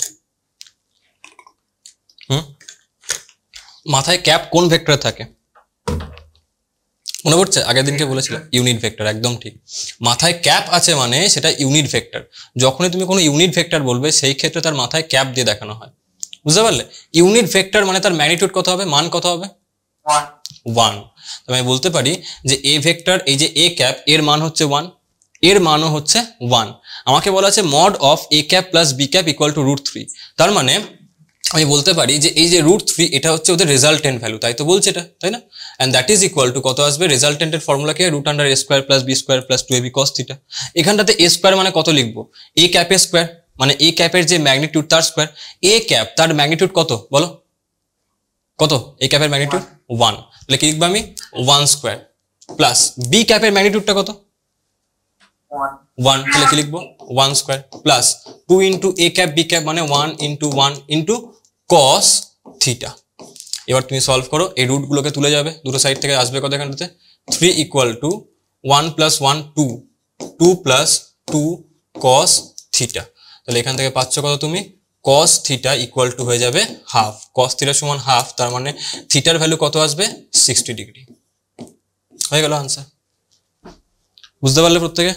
হুম মাথায় ক্যাপ কোন ভেক্টরে থাকে মনে পড়ছে আগের দিনকে বলেছিলাম ইউনিট ভেক্টর একদম ঠিক মাথায় ক্যাপ আছে মানে সেটা ইউনিট ভেক্টর যখনই তুমি কোনো ইউনিট ভেক্টর বলবে সেই ক্ষেত্রে তার মাথায় ক্যাপ দিয়ে দেখানো হয় বুঝতে পারলে ইউনিট ভেক্টর মানে তার ম্যাগনিটিউড কত হবে মান কত হবে ওয়ান আমি বলতে পারি যে এ ভেক্টর এই যে এ ক্যাপ এর মান হচ্ছে ওয়ান এর মানও হচ্ছে ওয়ান আমাকে বলা আছে mod of A cap plus B cap equal to root three তার মানে আমি বলতে পারি যে এই যে রুট থ্রি এটা হচ্ছে ওদের রেজাল্টেন্ট ভ্যালু তাই তো বলছে এটা তাই না and that is equal to কত আসবে রেজাল্টেন্টের ফর্মুলাকে root under A square plus B square plus two A B cos theta এখানটাতে এ স্কোয়ার মানে কত লিখবো এ ক্যাপ এ স্কোয়ার মানে এ ক্যাপের যে ম্যাগনিটিউড তার স্কোয়ার এ ক্যাপ তার ম্যাগনিটিউড কত বলো কত এ ক্যাপের ম্যাগনিটিউড ওয়ান তাহলে কি লিখবো আমি ওয়ান স্কোয়ার প্লাস বি ক্যাপের ম্যাগনিটিউডটা কত ওয়ান তাহলে কি লিখবো one square plus two into A cap B cap মানে one into one into cos theta এবার তুমি সলভ করো এই রুটগুলোকে তুলে যাবে দুটো সাইড থেকে আসবে কত এখানটাতে three equal to one plus one two two plus two cos theta তাহলে এখান থেকে পাচ্ছ কত তুমি কস থিটা ইকুয়াল টু হয়ে যাবে হাফ কস থিটা সমান হাফ তার মানে থিটার ভ্যালু কত আসবে সিক্সটি ডিগ্রি হয়ে গেল আনসার বুঝতে পারলে প্রত্যেকে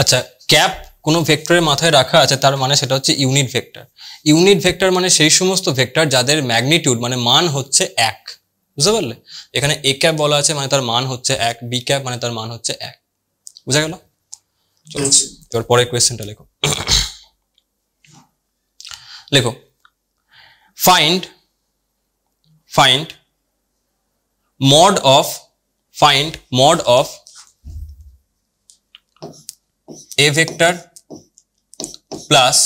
আচ্ছা ক্যাপ কোনো ভেক্টরের মাথায় রাখা আছে তার মানে সেটা হচ্ছে ইউনিট ভেক্টর ইউনিট ভেক্টর মানে সেই সমস্ত ভেক্টর যাদের ম্যাগনিটিউড মানে মান হচ্ছে এক বুঝতে পারলে এখানে এ ক্যাপ বলা আছে মানে তার মান হচ্ছে এক বি ক্যাপ মানে তার মান হচ্ছে এক বুঝা গেল এবার পরের কোয়েশ্চেনটা লেখো লেখো find find mod of find mod of A vector plus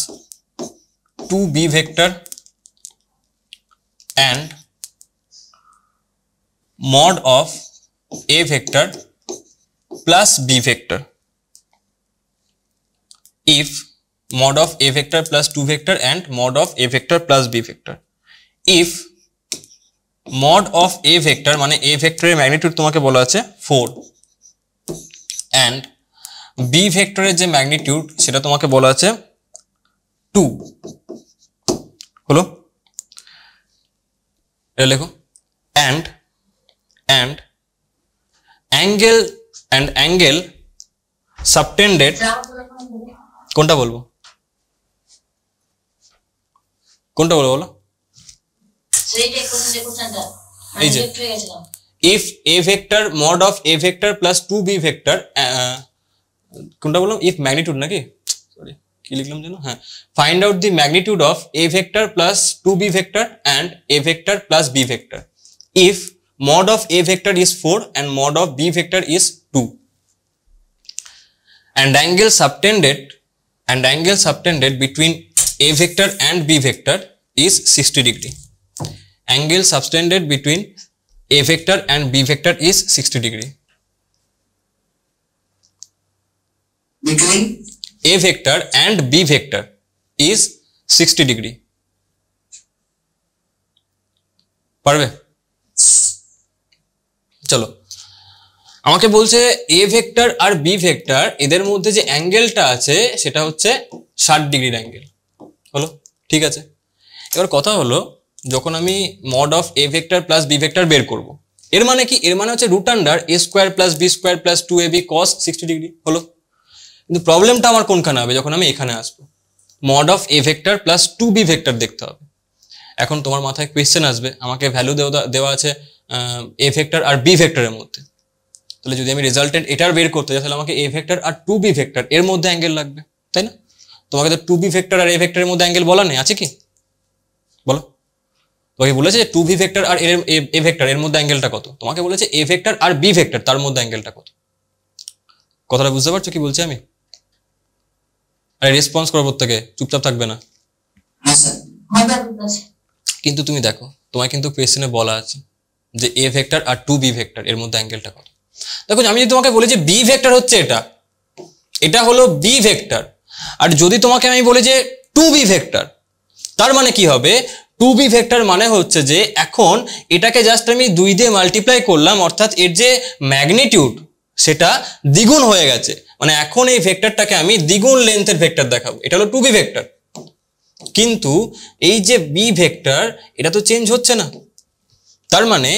two B vector and mod of a vector plus b vector if mod of a vector plus 2 vector and mod of a vector plus b vector if mod of a vector মানে a ভেক্টরের magnitude তোমাকে বলা আছে 4 and b ভেক্টরের যে magnitude সেটা তোমাকে বলা আছে 2 হলো এটা লেখো and and angle and angle subtended কোনটা বলবো কোনটা বলবো বলো এই যে if a vector mod of a vector plus 2b vector কোনটা বললাম if magnitude নাকি সরি কি লিখলাম যেন হ্যাঁ find out the magnitude of a vector plus 2b vector and a vector plus b vector if mod of a vector is 4 and mod of b vector is 2. And angle subtended and angle subtended between a vector and b vector is 60 degree. Angle subtended between a vector and b vector is 60 degree. Between a vector and b vector is 60 degree. পারবে চলো আমাকে বলছে A vector আর B vector এদের মধ্যে যে অ্যাঙ্গেলটা আছে সেটা হচ্ছে ষাট ডিগ্রির অ্যাঙ্গেল হলো ঠিক আছে এবার কথা হলো যখন আমি mod of A vector plus B vector বের করব। এর মানে কি এর মানে হচ্ছে root under A square plus B square plus two A B cos sixty degree হলো কিন্তু প্রবলেমটা আমার কোনখানে হবে যখন আমি এখানে আসবো mod of A vector plus two B vector দেখতে হবে এখন তোমার মাথায় কোয়েশ্চেন আসবে আমাকে ভ্যালু দেওয়া দেওয়া আছে এ ভেক্টর আর বি ভেক্টরের মধ্যে তাহলে যদি আমি রেজাল্টেন্ট এটার বের করতে চাই তাহলে আমাকে এ ভেক্টর আর টু বি ভেক্টর এর মধ্যে অ্যাঙ্গেল লাগবে তাই না তোমাকে তো টু বি ভেক্টর আর এ ভেক্টরের মধ্যে অ্যাঙ্গেল বলা নেই আছে কি বলো তোমাকে বলেছে যে টু বি ভেক্টর আর এর এ ভেক্টর এর মধ্যে অ্যাঙ্গেলটা কত তোমাকে বলেছে এ ভেক্টর আর বি ভেক্টর তার মধ্যে অ্যাঙ্গেলটা কত কথাটা বুঝতে পারছো কি বলছি আমি আরে রেসপন্স করো প্রত্যেকে চুপচাপ থাকবে না হ্যাঁ, কিন্তু তুমি দেখো তোমায় কিন্তু কোয়েশ্চেনে বলা আছে যে এ ভেক্টর আর টু বি ভেক্টর এর মধ্যে অ্যাঙ্গেলটা কত দেখো আমি যদি তোমাকে বলি যে বি ভেক্টর হচ্ছে এটা এটা হলো বি ভেক্টর আর যদি তোমাকে আমি বলি যে টু বি ভেক্টর তার মানে কি হবে টু বি ভেক্টর মানে হচ্ছে যে এখন এটাকে জাস্ট আমি দুই দিয়ে মাল্টিপ্লাই করলাম অর্থাৎ এর যে ম্যাগনিটিউড সেটা দ্বিগুণ হয়ে গেছে মানে এখন এই ভেক্টরটাকে আমি দ্বিগুণ লেন্থের ভেক্টর দেখাবো এটা হলো টু বি ভেক্টর কিন্তু এই যে বি ভেক্টর এটা তো চেঞ্জ হচ্ছে না তার মানে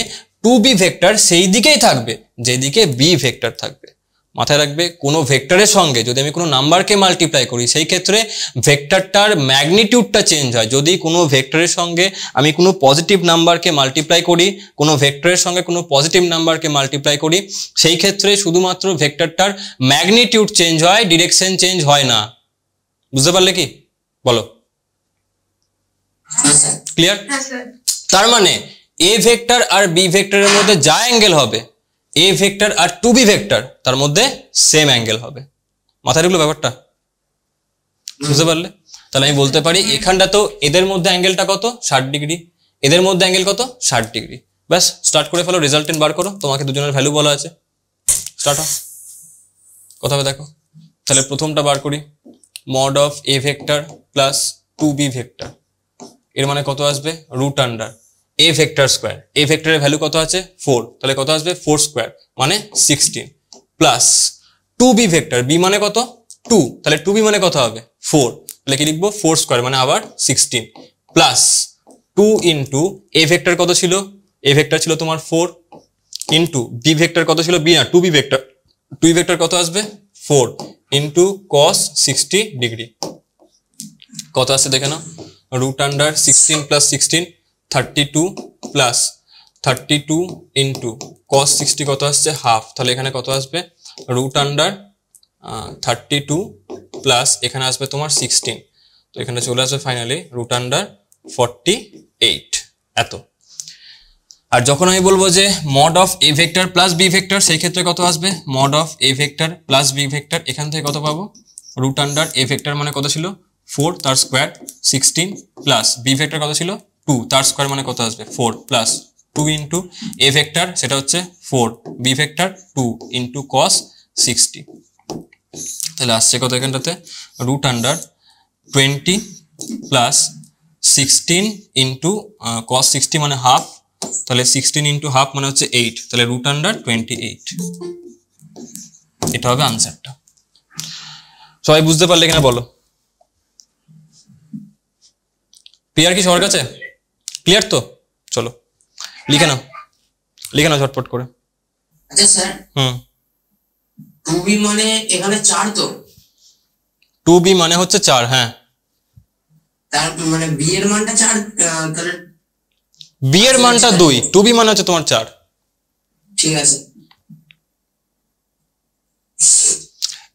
টু বি ভেক্টর সেই দিকেই থাকবে যেদিকে বি ভেক্টর থাকবে মাথায় রাখবে কোনো ভেক্টরের সঙ্গে যদি আমি কোনো নাম্বারকে মাল্টিপ্লাই করি সেই ক্ষেত্রে ভেক্টরটার ম্যাগনিটিউডটা চেঞ্জ হয় যদি কোনো ভেক্টরের সঙ্গে আমি কোনো পজিটিভ নাম্বারকে মাল্টিপ্লাই করি কোনো ভেক্টরের সঙ্গে কোনো পজিটিভ নাম্বারকে মাল্টিপ্লাই করি সেই ক্ষেত্রে শুধুমাত্র ভেক্টরটার ম্যাগনিটিউড চেঞ্জ হয় ডিরেকশন চেঞ্জ হয় না বুঝতে পারলে কি বলো ক্লিয়ার হ্যাঁ, হ্যাঁ, তার মানে এ ভেক্টর আর বি ভেক্টরের মধ্যে যা অ্যাঙ্গেল হবে এ ভেক্টর আর টু বি ভেক্টর তার মধ্যে সেম অ্যাঙ্গেল হবে মাথায় রেখলো ব্যাপারটা বুঝতে পারলে তাহলে আমি বলতে পারি এখানটা তো এদের মধ্যে অ্যাঙ্গেলটা কত ষাট ডিগ্রি এদের মধ্যে অ্যাঙ্গেল কত ষাট ডিগ্রি ব্যাস স্টার্ট করে ফেলো রেজাল্টেন্ট বার করো তোমাকে দুজনের ভ্যালু বলা আছে স্টার্ট হোক কথা দেখো তাহলে প্রথমটা বার করি mod of A vector plus two B vector এর মানে কত আসবে root under A vector square A ভেক্টরের ভ্যালু কত আছে ফোর তাহলে কত আসবে ফোর স্কোয়ার মানে sixteen plus two B vector B মানে কত টু তাহলে টু বি মানে কত হবে ফোর তাহলে কি লিখবো ফোর স্কোয়ার মানে আবার sixteen plus two into A vector কত ছিল এ ভেক্টর ছিল তোমার ফোর ইন্টু বি ভেক্টর কত ছিল বি না two B vector two vector কত আসবে four into cos sixty degree কত আসছে দেখে না root under sixteen plus sixteen 32 plus 32 into cos sixty কত আসছে হাফ তাহলে এখানে কত আসবে রুট আন্ডার 32 প্লাস এখানে আসবে তোমার 16 তো এখানে চলে আসবে ফাইনালি রুট আন্ডার 48 এত আর যখন আমি বলবো যে mod of A vector plus B vector সেই ক্ষেত্রে কত আসবে mod of A vector plus B vector এখান থেকে কত পাবো রুট আন্ডার এ ভেক্টর মানে কত ছিল ফোর তার square sixteen plus B vector কত ছিল টু তার স্কোয়ার মানে কত আসবে four plus two into A vector সেটা হচ্ছে four B vector two into cos sixty তাহলে আসছে কত এখানটাতে root under twenty plus sixteen into cos sixty মানে হাফ তাহলে সিক্সটিন ইন্টু হাফ মানে হচ্ছে এইট তাহলে রুট আন্ডার টোয়েন্টি এইট এটা হবে আনসারটা সবাই বুঝতে পারলে কিনা বলো পিয়ার কি সবার কাছে ক্লিয়ার তো চলো লিখে নাও লিখে নাও ঝটপট করে আচ্ছা স্যার হুম টু বি মানে এখানে চার তো টু বি মানে হচ্ছে চার হ্যাঁ তার মানে বি এর মানটা চার তাহলে বি এর মানটা দুই টু বি মানে হচ্ছে তোমার চার ঠিক আছে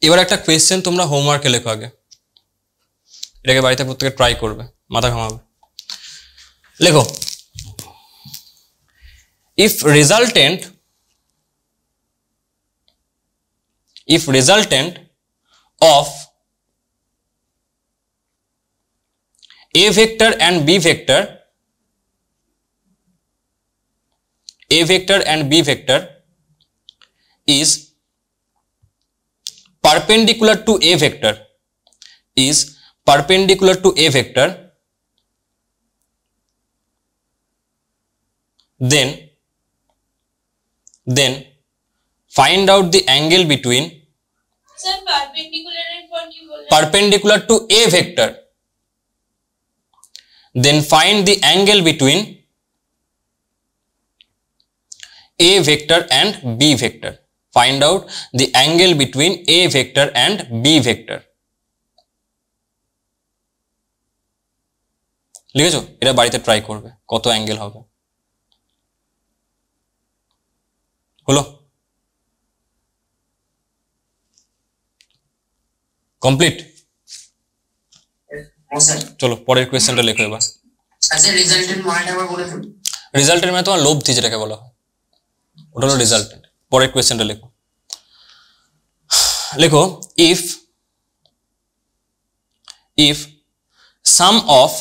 এবার একটা কোয়েশ্চেন তোমরা হোমওয়ার্কে লেখো আগে এটাকে বাড়িতে প্রত্যেকে ট্রাই করবে মাথা ঘামাবে लिखो if resultant if resultant of a vector and b vector a vector and b vector is perpendicular to a vector is perpendicular to a vector then then find out the angle between Sir, perpendicular, perpendicular to a vector then find the angle between a vector and b vector find out the angle between a vector and b vector লিখেছো এটা বাড়িতে try করবে কত angle হবে खोलो complete চলো পরের কোয়েশ্চেনটা লেখো এবার আচ্ছা রেজাল্টেন্ট মানেটা আবার বলে দিন রেজাল্টেন্ট মানে তোমার লব্ধি যেটাকে বলা হয় ওটা হলো রেজাল্টেন্ট পরের কোয়েশ্চেনটা লেখো লেখো if if sum of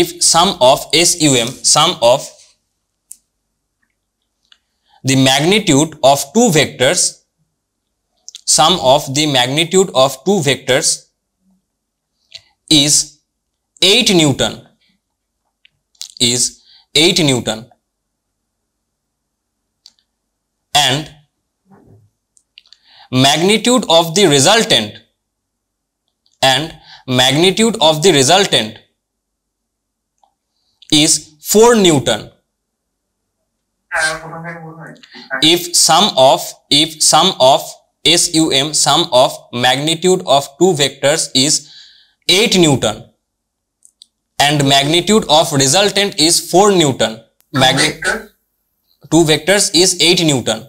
if sum of S U M sum of the magnitude of two vectors, sum of the magnitude of two vectors is 8 Newton, is 8 Newton and magnitude of the resultant and magnitude of the resultant is 4 Newton. Uh, if sum of if sum of sum sum of magnitude of two vectors is 8 newton and magnitude of resultant is 4 newton magnitude two vectors is 8 newton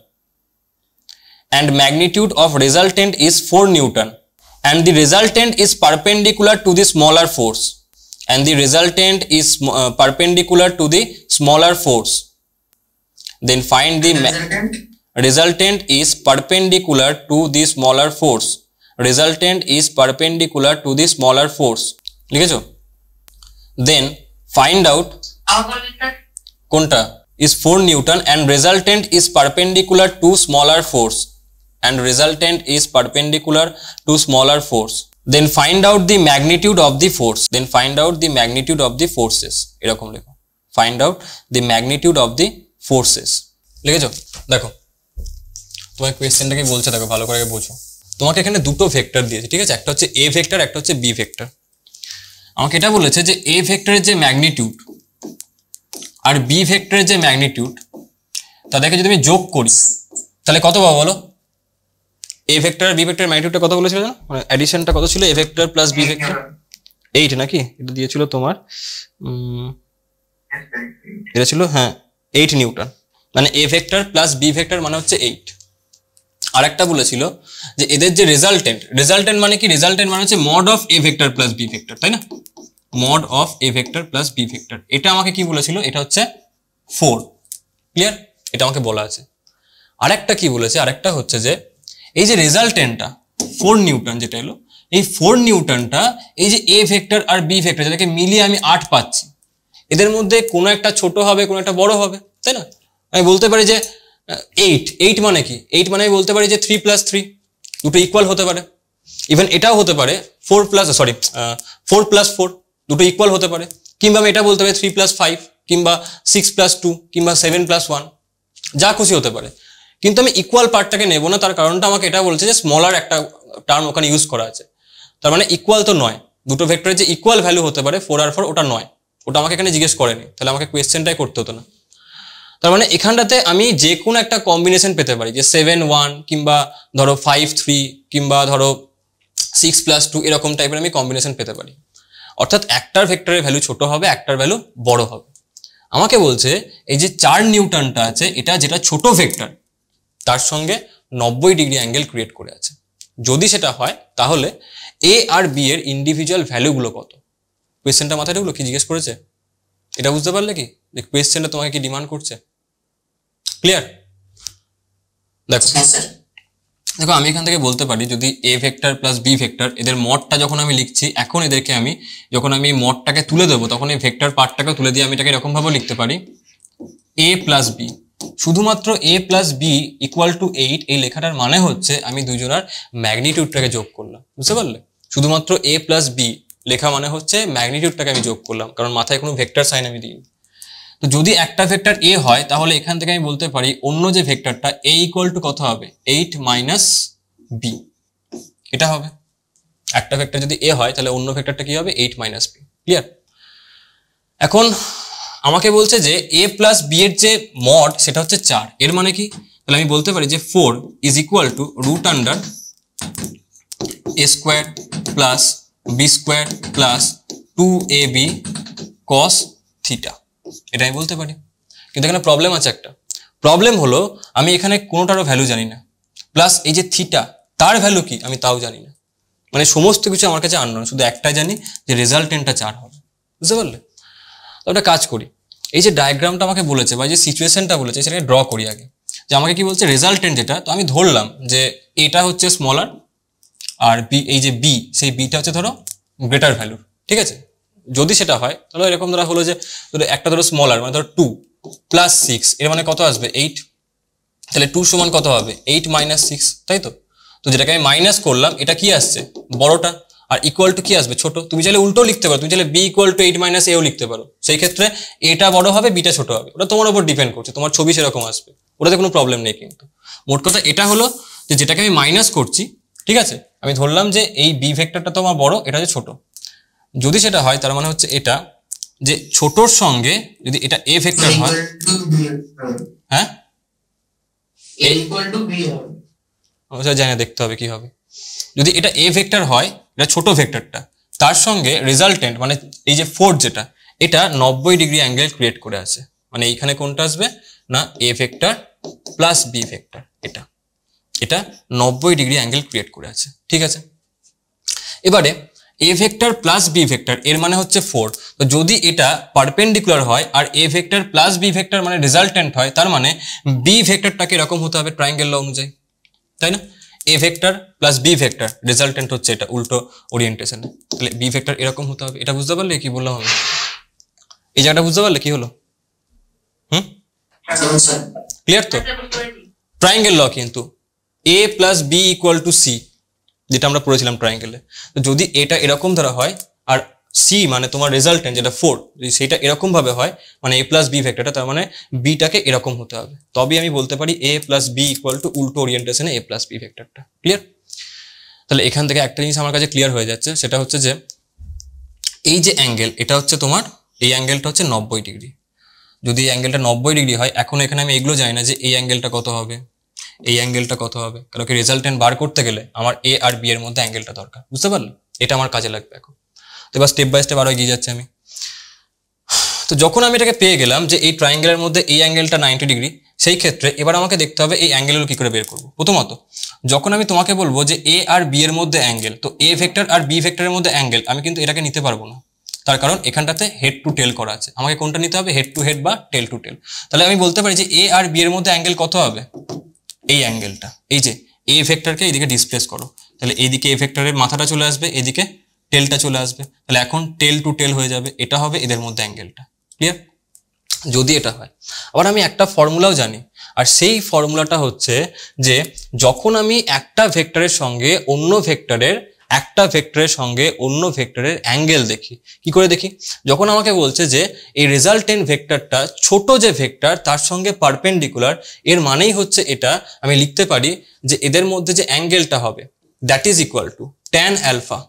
and magnitude of resultant is 4 newton and the resultant is perpendicular to the smaller force and the resultant is uh, perpendicular to the smaller force then find the resultant. resultant is perpendicular to the smaller force resultant is perpendicular to the smaller force লিখেছো then find out কোনটা is 4 newton and resultant is perpendicular to smaller force and resultant is perpendicular to smaller force then find out the magnitude of the force then find out the magnitude of the forces find out the magnitude of the forces লিখেছো দেখো তোমার কোয়েশ্চেনটা কি বলছে দেখো ভালো করে বোঝো তোমাকে এখানে দুটো ভেক্টর দিয়েছে ঠিক আছে একটা হচ্ছে এ ভেক্টর একটা হচ্ছে বি ভেক্টর আমাকে এটা বলেছে যে এ ভেক্টরের যে ম্যাগনিটিউড আর বি ভেক্টরের যে ম্যাগনিটিউড তাদেরকে যদি আমি যোগ করি তাহলে কত পাবো বলো এ ভেক্টর বি ভেক্টর ম্যাগনিটিউডটা কত বলেছিল জানো মানে অ্যাডিশনটা কত ছিল A vector plus B vector eight নাকি এটা দিয়েছিল তোমার এটা ছিল হ্যাঁ এইট নিউটন মানে A vector plus B vector মানে হচ্ছে এইট আর একটা বলেছিল যে এদের যে রেজাল্টেন্ট রেজাল্টেন্ট মানে কি রেজাল্টেন্ট মানে হচ্ছে mod of A vector plus B vector তাই না mod of A vector plus B vector এটা আমাকে কি বলেছিল এটা হচ্ছে ফোর ক্লিয়ার এটা আমাকে বলা আছে আরেকটা কি বলেছে আরেকটা হচ্ছে যে এই যে রেজাল্টেন্টটা ফোর নিউটন যেটা এলো এই ফোর নিউটনটা এই যে এ ভেক্টর আর বি ভেক্টর যেটাকে মিলিয়ে আমি আট পাচ্ছি এদের মধ্যে কোনো একটা ছোট হবে কোনো একটা বড় হবে তাই না আমি বলতে পারি যে এইট এইট মানে কি এইট মানে আমি বলতে পারি যে থ্রি প্লাস থ্রি দুটো ইকুয়াল হতে পারে ইভেন এটাও হতে পারে four plus sorry four plus four দুটো ইকুয়াল হতে পারে কিংবা আমি এটা বলতে পারি থ্রি প্লাস ফাইভ কিংবা সিক্স প্লাস টু কিংবা সেভেন প্লাস ওয়ান যা খুশি হতে পারে কিন্তু আমি ইকুয়াল পার্টটাকে নেব না তার কারণটা আমাকে এটা বলছে যে স্মলার একটা টার্ম ওখানে ইউজ করা আছে তার মানে ইকুয়াল তো নয় দুটো ভেক্টরের যে ইকুয়াল ভ্যালু হতে পারে ফোর আর ফোর ওটা নয় ওটা আমাকে এখানে জিজ্ঞেস করেনি তাহলে আমাকে কোয়েশ্চেনটাই করতে হতো না তার মানে এখানটাতে আমি যে কোনো একটা কম্বিনেশন পেতে পারি যে সেভেন ওয়ান কিংবা ধরো ফাইভ থ্রি কিংবা ধরো সিক্স প্লাস টু এরকম টাইপের আমি কম্বিনেশন পেতে পারি অর্থাৎ একটার ভেক্টরের ভ্যালু ছোট হবে একটার ভ্যালু বড় হবে আমাকে বলছে এই যে চার নিউটনটা আছে এটা যেটা ছোট ভেক্টর তার সঙ্গে নব্বই ডিগ্রি অ্যাঙ্গেল ক্রিয়েট করে আছে যদি সেটা হয় তাহলে এ আর বি এর ইন্ডিভিজুয়াল ভ্যালুগুলো কত কোয়েশ্চেনটা মাথায় ঢুকলো কি জিজ্ঞেস করেছে এটা বুঝতে পারলে কি যে কোয়েশ্চেনটা তোমাকে কি ডিমান্ড করছে ক্লিয়ার দেখো হ্যাঁ, দেখো আমি এখান থেকে বলতে পারি যদি A vector plus B vector এদের মটটা যখন আমি লিখছি এখন এদেরকে আমি যখন আমি মটটাকে তুলে দেবো তখন এই ভেক্টর পার্টটাকে তুলে দিয়ে আমি এটাকে এরকমভাবে লিখতে পারি এ প্লাস বি শুধুমাত্র A plus B equal to eight এই লেখাটার মানে হচ্ছে আমি দুজনার ম্যাগনিটিউডটাকে যোগ করলাম বুঝতে পারলে শুধুমাত্র এ প্লাস বি লেখা মানে হচ্ছে ম্যাগনিটিউডটাকে আমি যোগ করলাম কারণ মাথায় কোনো ভেক্টর সাইন আমি দিই তো যদি একটা ভেক্টর এ হয় তাহলে এখান থেকে আমি বলতে পারি অন্য যে ভেক্টরটা এ ইকুয়াল টু কত হবে এইট মাইনাস বি এটা হবে একটা ভেক্টর যদি এ হয় তাহলে অন্য ভেক্টরটা কি হবে এইট মাইনাস বি ক্লিয়ার এখন আমাকে বলছে যে এ প্লাস বি এর যে মড সেটা হচ্ছে চার এর মানে কি তাহলে আমি বলতে পারি যে four is equal to root under A square plus B square plus two A B cos theta এটা আমি বলতে পারি কিন্তু এখানে প্রবলেম আছে একটা প্রবলেম হলো আমি এখানে কোনোটারও ভ্যালু জানি না প্লাস এই যে থিটা তার ভ্যালু কি আমি তাও জানি না মানে সমস্ত কিছু আমার কাছে আনন শুধু একটা জানি যে রেজাল্টেন্টটা চার হবে বুঝতে পারলে তো একটা কাজ করি এই যে ডায়াগ্রামটা আমাকে বলেছে বা যে সিচুয়েশনটা বলেছে সেটাকে ড্র করি আগে যে আমাকে কি বলছে রেজাল্টেন্ট যেটা তো আমি ধরলাম যে এটা হচ্ছে স্মলার আর বি এই যে বি সেই বিটা হচ্ছে ধরো গ্রেটার ভ্যালু ঠিক আছে যদি সেটা হয় তাহলে এরকম ধরা হলো যে ধরো একটা ধরো স্মলার মানে ধরো টু প্লাস সিক্স এর মানে কত আসবে এইট তাহলে টু সমান কত হবে এইট মাইনাস সিক্স তাই তো তো যেটাকে আমি মাইনাস করলাম এটা কি আসছে বড়টা আর ইকুয়াল টু কি আসবে ছোট তুমি চাইলে উল্টো লিখতে পারো তুমি চাইলে B equal to eight minus এও লিখতে পারো সেই ক্ষেত্রে এটা বড় হবে বিটা ছোট হবে ওটা তোমার উপর ডিপেন্ড করছে তোমার ছবি সেরকম আসবে ওটাতে কোনো প্রবলেম নেই কিন্তু মোট কথা এটা হলো যে যেটাকে আমি মাইনাস করছি ঠিক আছে আমি ধরলাম যে এই বি ভেক্টরটা তো আমার বড় এটা যে ছোট যদি সেটা হয় তার মানে হচ্ছে এটা যে ছোটর সঙ্গে যদি এটা এ ভেক্টর হয় হ্যাঁ জানি দেখতে হবে কি হবে যদি এটা এ ভেক্টর হয় এটা ছোট ভেক্টরটা তার সঙ্গে রেজাল্টেন্ট মানে এই যে ফোর যেটা এটা নব্বই ডিগ্রি অ্যাঙ্গেল ক্রিয়েট করে আছে মানে এইখানে কোনটা আসবে না A vector plus B vector এটা এটা নব্বই ডিগ্রি অ্যাঙ্গেল ক্রিয়েট করে আছে ঠিক আছে এবারে A vector plus B vector এর মানে হচ্ছে ফোর তো যদি এটা পারপেন্ডিকুলার হয় আর A vector plus B vector মানে রেজাল্টেন্ট হয় তার মানে বি ভেক্টরটাকে এরকম হতে হবে ট্রায়াঙ্গেল ল অনুযায়ী তাই না A vector plus B vector resultant হচ্ছে এটা উল্টো ওরিয়েন্টেশনে তাহলে বি ভেক্টর এরকম হতে হবে এটা বুঝতে পারলে কি বললাম আমি এই জায়গাটা বুঝতে পারলে কি হলো হুম ক্লিয়ার হ্যাঁ, হ্যাঁ, তো ট্রায়াঙ্গেল হ্যাঁ, ল কিন্তু A plus B equal to C যেটা আমরা পড়েছিলাম ট্রায়াঙ্গেলে তো যদি এটা এরকম ধরা হয় আর সি মানে তোমার রেজাল্টেন্ট যেটা ফোর সেটা এরকমভাবে হয় মানে এ প্লাস বি ভেক্টরটা তার মানে বিটাকে এরকম হতে হবে তবে আমি বলতে পারি A plus B equal to উল্টো ওরিয়েন্টেশনে এ প্লাস বি ভেক্টরটা ক্লিয়ার তাহলে এখান থেকে একটা জিনিস আমার কাছে ক্লিয়ার হয়ে যাচ্ছে সেটা হচ্ছে যে এই যে অ্যাঙ্গেল এটা হচ্ছে তোমার এই অ্যাঙ্গেলটা হচ্ছে নব্বই ডিগ্রি যদি এই অ্যাঙ্গেলটা নব্বই ডিগ্রি হয় এখন এখানে আমি এগুলো জানি না যে এই অ্যাঙ্গেলটা কত হবে এই অ্যাঙ্গেলটা কত হবে কারণ কি রেজাল্টেন্ট বার করতে গেলে আমার এ আর বি এর মধ্যে অ্যাঙ্গেলটা দরকার বুঝতে পারলে এটা আমার কাজে লাগবে এখন তো এবার স্টেপ বাই স্টেপ আরও এগিয়ে যাচ্ছি আমি তো যখন আমি এটাকে পেয়ে গেলাম যে এই ট্রায়াঙ্গেলের মধ্যে এই অ্যাঙ্গেলটা নাইনটি ডিগ্রি সেই ক্ষেত্রে এবার আমাকে দেখতে হবে এই অ্যাঙ্গেলগুলো কী করে বের করবো প্রথমত যখন আমি তোমাকে বলবো যে এ আর বি এর মধ্যে অ্যাঙ্গেল তো এ ভেক্টর আর বি ভেক্টরের মধ্যে অ্যাঙ্গেল আমি কিন্তু এটাকে নিতে পারবো না তার কারণ এখানটাতে হেড টু টেল করা আছে আমাকে কোনটা নিতে হবে হেড টু হেড বা টেল টু টেল তাহলে আমি বলতে পারি যে এ আর বি এর মধ্যে অ্যাঙ্গেল কত হবে এই অ্যাঙ্গেলটা এই যে এ ভেক্টরকে এদিকে ডিসপ্লেস করো তাহলে এইদিকে এ ভেক্টরের মাথাটা চলে আসবে এদিকে টেলটা চলে আসবে তাহলে এখন টেল টু টেল হয়ে যাবে এটা হবে এদের মধ্যে অ্যাঙ্গেলটা ক্লিয়ার যদি এটা হয় আবার আমি একটা ফর্মুলাও জানি আর সেই ফর্মুলাটা হচ্ছে যে যখন আমি একটা ভেক্টরের সঙ্গে অন্য ভেক্টরের একটা ভেক্টরের সঙ্গে অন্য ভেক্টরের অ্যাঙ্গেল দেখি কি করে দেখি যখন আমাকে বলছে যে এই রেজাল্টেন্ট ভেক্টরটা ছোট যে ভেক্টর তার সঙ্গে পারপেন্ডিকুলার এর মানেই হচ্ছে এটা আমি লিখতে পারি যে এদের মধ্যে যে অ্যাঙ্গেলটা হবে that is equal to tan alpha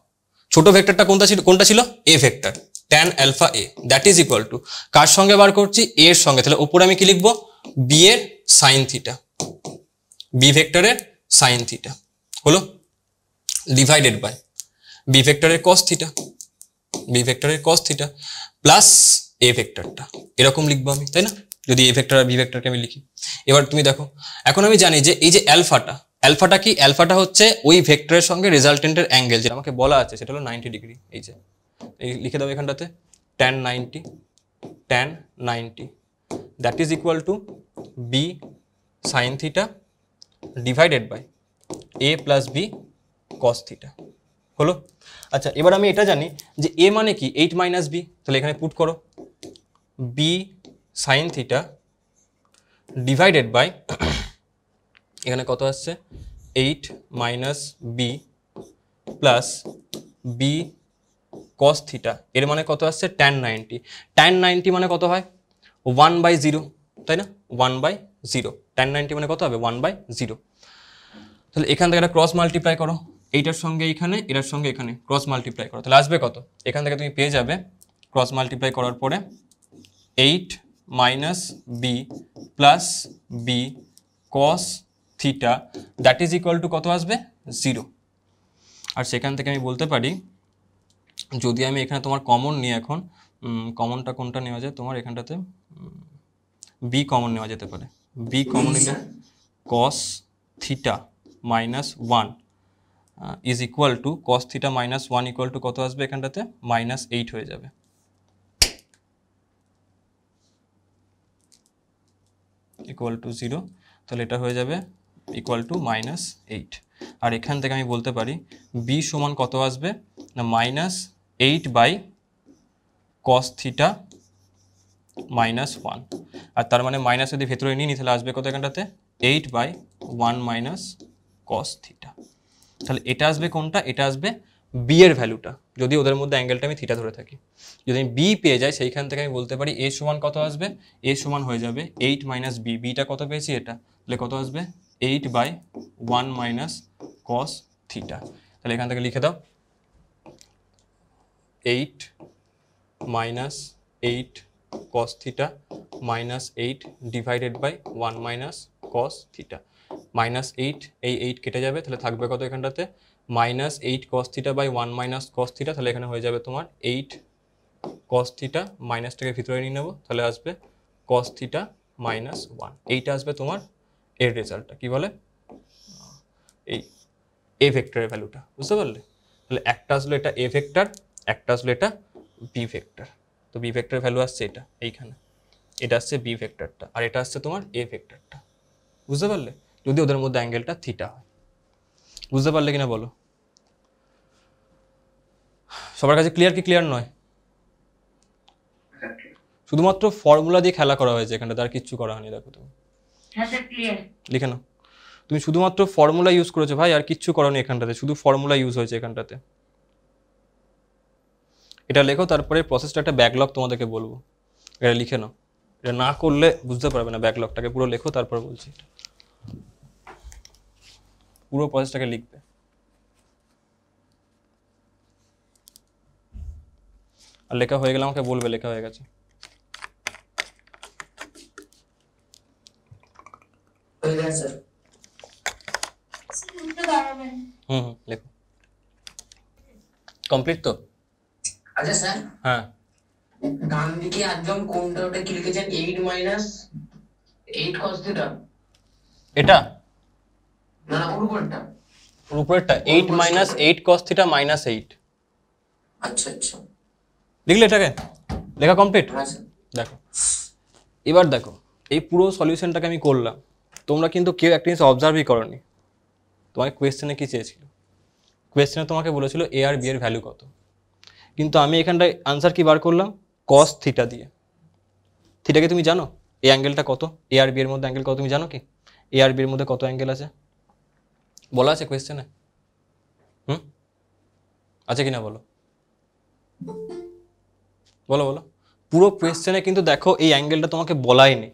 ছোট ভেক্টরটা কোনটা ছিল কোনটা ছিল এ ভেক্টর ট্যান অ্যালফা এ দ্যাট ইজ ইকুয়াল টু কার সঙ্গে বার করছি এ এর সঙ্গে তাহলে ওপরে আমি কি লিখবো বি এর সাইন থিটা বি ভেক্টরের সাইন থিটা হলো ডিভাইডেড বাই বি ভেক্টরের কস থিটা বি ভেক্টরের কস থিটা প্লাস এ ভেক্টরটা এরকম লিখবো আমি তাই না যদি এ ভেক্টর আর বি ভেক্টরকে আমি লিখি এবার তুমি দেখো এখন আমি জানি যে এই যে অ্যালফাটা অ্যালফাটা কি অ্যালফাটা হচ্ছে ওই ভেক্টরের সঙ্গে রেজাল্টেন্টের অ্যাঙ্গেল যেটা আমাকে বলা আছে সেটা হলো নাইনটি ডিগ্রি এই যে এই লিখে দেবো এখানটাতে tan ninety tan ninety that is equal to B sine theta divided by A plus B cos theta হলো আচ্ছা এবার আমি এটা জানি যে এ মানে কি এইট মাইনাস বি তাহলে এখানে পুট করো B sine theta divided by এখানে কত আসছে eight minus B plus B cos theta এর মানে কত আসছে ট্যান নাইনটি ট্যান নাইনটি মানে কত হয় ওয়ান বাই জিরো তাই না one by zero tan ninety মানে কত হবে ওয়ান বাই জিরো তাহলে এখান থেকে একটা ক্রস মাল্টিপ্লাই করো এইটার সঙ্গে এইখানে এটার সঙ্গে এখানে ক্রস মাল্টিপ্লাই করো তাহলে আসবে কত এখান থেকে তুমি পেয়ে যাবে ক্রস মাল্টিপ্লাই করার পরে eight minus B plus B cos theta that is equal to কত আসবে জিরো আর সেখান থেকে আমি বলতে পারি যদি আমি এখানে তোমার কমন নিই এখন কমনটা কোনটা নেওয়া যায় তোমার এখানটাতে বি কমন নেওয়া যেতে পারে বি কমন নিলে cos theta minus one is equal to cos theta minus one equal to কত আসবে এখানটাতে মাইনাস এইট হয়ে যাবে ইকুয়াল টু জিরো তাহলে এটা হয়ে যাবে ইকুয়াল টু মাইনাস এইট আর এখান থেকে আমি বলতে পারি বি সমান কত আসবে না minus eight by cos theta minus one আর তার মানে মাইনাস যদি ভেতরে নিই তাহলে আসবে কত এখানটাতে eight by one minus cos theta তাহলে এটা আসবে কোনটা এটা আসবে বি এর ভ্যালুটা যদি ওদের মধ্যে অ্যাঙ্গেলটা আমি থিটা ধরে থাকি যদি আমি বি পেয়ে যাই সেইখান থেকে আমি বলতে পারি এ সমান কত আসবে এ সমান হয়ে যাবে এইট মাইনাস বি বিটা কত পেয়েছি এটা তাহলে কত আসবে eight by one minus cos theta তাহলে এখান থেকে লিখে দাও eight minus eight cos theta minus eight divided by one minus cos theta minus eight এই এইট কেটে যাবে তাহলে থাকবে কত এখানটাতে minus eight cos theta by one minus cos theta তাহলে এখানে হয়ে যাবে তোমার এইট কস থিটা মাইনাসটাকে ভিতরে নিয়ে নেবো তাহলে আসবে কস থিটা মাইনাস ওয়ান এইটা আসবে তোমার এর রেজাল্টটা কি বলে এই এ ভেক্টরের ভ্যালুটা বুঝতে পারলে তাহলে একটা আসলো এটা এ ভেক্টর একটা আসলো এটা বি ভেক্টর তো বি ভেক্টরের ভ্যালু আসছে এটা এইখানে এটা আসছে বি ভেক্টরটা আর এটা আসছে তোমার এ ভেক্টরটা বুঝতে পারলে যদি ওদের মধ্যে অ্যাঙ্গেলটা থিটা হয় বুঝতে পারলে কিনা বলো সবার কাছে ক্লিয়ার কি ক্লিয়ার নয় শুধুমাত্র ফর্মুলা দিয়ে খেলা করা হয়েছে এখানটা তার কিচ্ছু করা হয়নি দেখো তুমি হ্যাঁ লিখে নাও তুমি শুধুমাত্র ফর্মুলা ইউজ করেছো ভাই আর কিচ্ছু করনি এখানটাতে শুধু ফর্মুলা ইউজ হয়েছে এখানটাতে এটা লেখো তারপরে প্রসেসটা একটা ব্যাকলগ তোমাদেরকে বলবো এটা লিখে নাও এটা না করলে বুঝতে পারবে না ব্যাকলগটাকে পুরো লেখো তারপর বলছি পুরো প্রসেসটাকে লিখতে আর লেখা হয়ে গেলে আমাকে বলবে লেখা হয়ে গেছে হুম হুম লেখো কমপ্লিট তো আচ্ছা স্যার হ্যাঁ ডান দিকে একদম কোনটা ওটা কি লিখেছেন 8 8 cos θ এটা না না ওর উপরেরটা ওর উপরেরটা 8 minus আচ্ছা, আচ্ছা লিখলে এটাকে লেখা কমপ্লিট হ্যাঁ, দেখো এবার দেখো এই পুরো সলিউশনটাকে আমি করলাম তোমরা কিন্তু কেউ একটা জিনিস অবজার্ভই করনি তোমার কোয়েশ্চেনে কী চেয়েছিল কোয়েশ্চেনে তোমাকে বলেছিল এ আর বি এর ভ্যালু কত কিন্তু আমি এখানটায় আনসার কি বার করলাম কস থিটা দিয়ে থিটাকে তুমি জানো এই অ্যাঙ্গেলটা কত এ আর বি এর মধ্যে অ্যাঙ্গেল কত তুমি জানো কি এ আর বি এর মধ্যে কত অ্যাঙ্গেল আছে বলা আছে কোয়েশ্চেনে হুম আছে কি না বলো বলো বলো পুরো কোয়েশ্চেনে কিন্তু দেখো এই অ্যাঙ্গেলটা তোমাকে বলাই নেই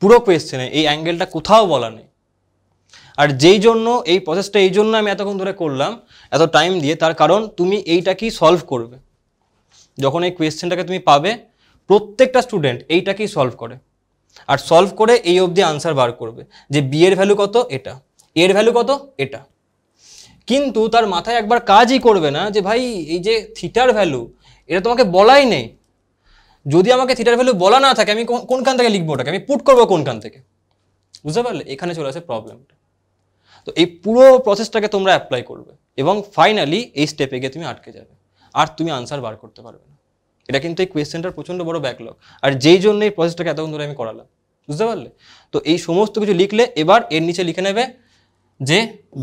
পুরো কোয়েশ্চেনে এই অ্যাঙ্গেলটা কোথাও বলা নেই আর যেই জন্য এই প্রসেসটা এই জন্য আমি এতক্ষণ ধরে করলাম এত টাইম দিয়ে তার কারণ তুমি এইটাকেই সলভ করবে যখন এই কোয়েশ্চেনটাকে তুমি পাবে প্রত্যেকটা স্টুডেন্ট এইটাকেই সলভ করে আর সলভ করে এই অবধি আনসার বার করবে যে বিয়ের ভ্যালু কত এটা এর ভ্যালু কত এটা কিন্তু তার মাথায় একবার কাজই করবে না যে ভাই এই যে থিটার ভ্যালু এটা তোমাকে বলাই নেই যদি আমাকে থিটার ভ্যালু বলা না থাকে আমি কোনখান থেকে লিখবো ওটাকে আমি পুট করবো কোনখান থেকে বুঝতে পারলে এখানে চলে আসে প্রবলেমটা তো এই পুরো প্রসেসটাকে তোমরা অ্যাপ্লাই করবে এবং ফাইনালি এই স্টেপে গিয়ে তুমি আটকে যাবে আর তুমি আনসার বার করতে পারবে না এটা কিন্তু এই কোয়েশ্চেনটার প্রচণ্ড বড় ব্যাকলগ আর যেই জন্য এই প্রসেসটাকে এতক্ষণ ধরে আমি করালাম বুঝতে পারলে তো এই সমস্ত কিছু লিখলে এবার এর নিচে লিখে নেবে যে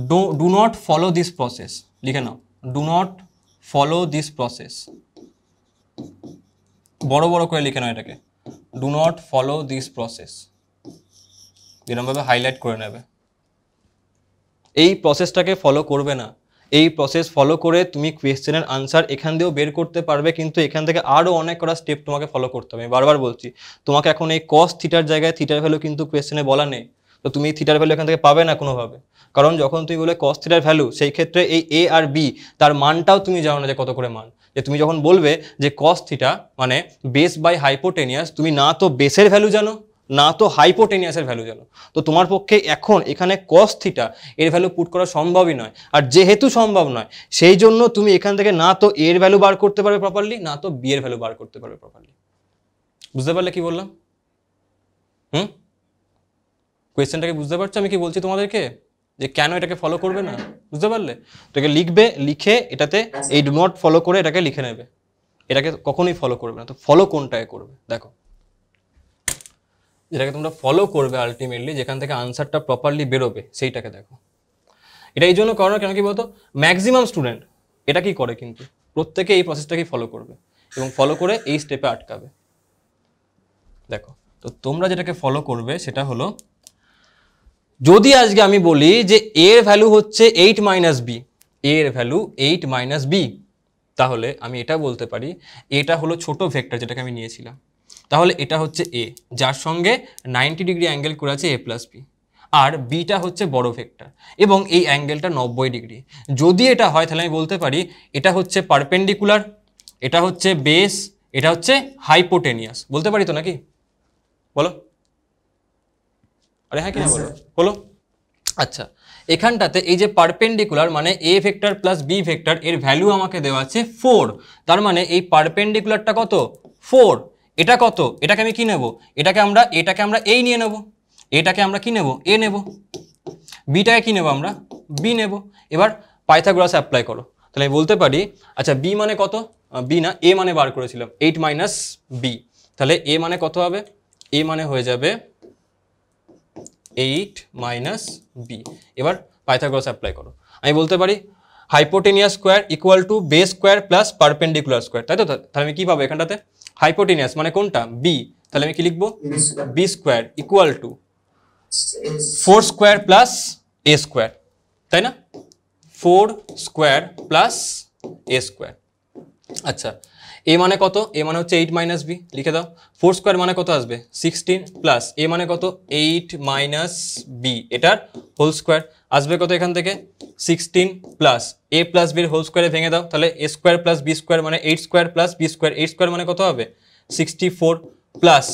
do do not follow this process লিখে নাও do not follow this process বড় বড় করে লিখে নাও এটাকে do not follow this process এরমভাবে হাইলাইট করে নেবে এই প্রসেসটাকে ফলো করবে না এই প্রসেস ফলো করে তুমি কোয়েশ্চেনের আনসার এখান দিয়েও বের করতে পারবে কিন্তু এখান থেকে আরও অনেক কটা স্টেপ তোমাকে ফলো করতে হবে বারবার বলছি তোমাকে এখন এই কস থিটার জায়গায় থিটার ভ্যালু কিন্তু কোয়েশ্চেনে বলা নেই তো তুমি থিটার ভ্যালু এখান থেকে পাবে না কোনোভাবে কারণ যখন তুমি বলে কস থিটার ভ্যালু সেই ক্ষেত্রে এই এ আর বি তার মানটাও তুমি জানো না যে কত করে মান যে তুমি যখন বলবে যে কস থিটা মানে বেস বাই হাইপোটেনিয়াস তুমি না তো বেসের ভ্যালু জানো না তো হাইপোটেনিয়াসের ভ্যালু জানো তো তোমার পক্ষে এখন এখানে কস থিটা এর ভ্যালু পুট করা সম্ভবই নয় আর যেহেতু সম্ভব নয় সেই জন্য তুমি এখান থেকে না তো এর ভ্যালু বার করতে পারবে প্রপারলি না তো বি এর ভ্যালু বার করতে পারবে প্রপারলি বুঝতে পারলে কি বললাম হুম কোয়েশ্চেনটাকে বুঝতে পারছো আমি কি বলছি তোমাদেরকে যে কেন এটাকে ফলো করবে না বুঝতে পারলে তো এটাকে লিখবে লিখে এটাতে এই ডু নট ফলো করে এটাকে লিখে নেবে এটাকে কখনোই ফলো করবে না তো ফলো কোনটাকে করবে দেখো যেটাকে তোমরা ফলো করবে আলটিমেটলি যেখান থেকে আনসারটা প্রপারলি বেরোবে সেইটাকে দেখো এটা এই জন্য করো কেন কি বলতো ম্যাক্সিমাম স্টুডেন্ট এটা কি করে কিন্তু প্রত্যেকে এই প্রসেসটাকেই ফলো করবে এবং ফলো করে এই স্টেপে আটকাবে দেখো তো তোমরা যেটাকে ফলো করবে সেটা হলো যদি আজকে আমি বলি যে এর ভ্যালু হচ্ছে এইট মাইনাস বি এর ভ্যালু এইট মাইনাস বি তাহলে আমি এটা বলতে পারি এটা হলো ছোট ভেক্টর যেটাকে আমি নিয়েছিলাম তাহলে এটা হচ্ছে এ যার সঙ্গে নাইনটি ডিগ্রি অ্যাঙ্গেল করে আছে এ প্লাস বি আর বিটা হচ্ছে বড় ভেক্টর এবং এই অ্যাঙ্গেলটা নব্বই ডিগ্রি যদি এটা হয় তাহলে আমি বলতে পারি এটা হচ্ছে পারপেন্ডিকুলার এটা হচ্ছে বেস এটা হচ্ছে হাইপোটেনিয়াস বলতে পারি তো নাকি বলো আরে হ্যাঁ কেন বলো হলো আচ্ছা এখানটাতে এই যে পারপেন্ডিকুলার মানে A vector plus B vector এর ভ্যালু আমাকে দেওয়া আছে ফোর তার মানে এই পারপেন্ডিকুলারটা কত ফোর এটা কত এটাকে আমি কি নেব এটাকে আমরা এটাকে আমরা এই নিয়ে নেব এটাকে আমরা কি নেব এ নেব বিটাকে কি নেব আমরা বি নেব এবার পাইথাগোরাস অ্যাপ্লাই করো তাহলে আমি বলতে পারি আচ্ছা বি মানে কত বি না এ মানে বার করেছিলাম এইট মাইনাস বি তাহলে এ মানে কত হবে এ মানে হয়ে যাবে এইট মাইনাস বি এবার পাইথাগোরাস অ্যাপ্লাই করো আমি বলতে পারি hypotenuse square equal to base square plus perpendicular square তাই তো তাহলে আমি কী পাবো এখানটাতে হাইপোটেনিয়াস মানে কোনটা বি তাহলে আমি কি লিখবো B square equal to four square plus A square তাই না four square plus A square আচ্ছা এ মানে কত এ মানে হচ্ছে এইট মাইনাস বি লিখে দাও ফোর স্কোয়ার মানে কত আসবে সিক্সটিন প্লাস এ মানে কত এইট মাইনাস বি এটার হোল স্কোয়ার আসবে কত এখান থেকে সিক্সটিন প্লাস এ প্লাস বির হোল স্কোয়ারে ভেঙে দাও তাহলে A square plus B square মানে eight square plus B square eight square মানে কত হবে sixty four plus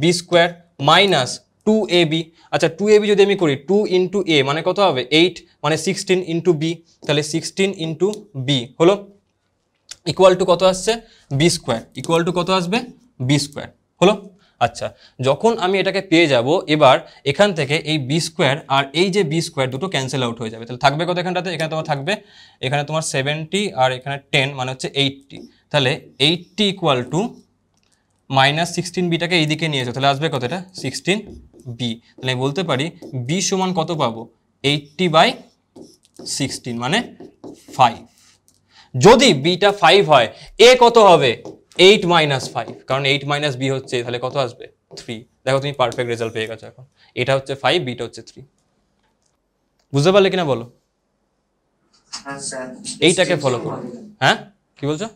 B square minus two A B আচ্ছা টু এ বি যদি আমি করি টু ইন্টু এ মানে কত হবে এইট মানে সিক্সটিন ইন্টু বি তাহলে সিক্সটিন ইন্টু বি হলো ইকুয়াল টু কত আসছে বি স্কোয়ার ইকুয়াল টু কত আসবে বি স্কোয়ার হলো আচ্ছা যখন আমি এটাকে পেয়ে যাব এবার এখান থেকে এই বি স্কোয়ার আর এই যে বি স্কোয়ার দুটো ক্যান্সেল আউট হয়ে যাবে তাহলে থাকবে কত এখানটাতে এখানে তোমার থাকবে এখানে তোমার সেভেন্টি আর এখানে টেন মানে হচ্ছে এইটটি তাহলে eighty equal to minus sixteen বিটাকে এইদিকে নিয়ে যাও তাহলে আসবে কত এটা সিক্সটিন বি তাহলে আমি বলতে পারি বি সমান কত পাবো এইটটি বাই সিক্সটিন মানে ফাইভ যদি বিটা ফাইভ হয় এ কত হবে এইট মাইনাস ফাইভ কারণ এইট মাইনাস বি হচ্ছে তাহলে কত আসবে থ্রি দেখো তুমি পারফেক্ট রেজাল্ট পেয়ে গেছো এখন এটা হচ্ছে ফাইভ বিটা হচ্ছে থ্রি বুঝতে পারলে কিনা বলো এইটাকে ফলো করো হ্যাঁ কি বলছো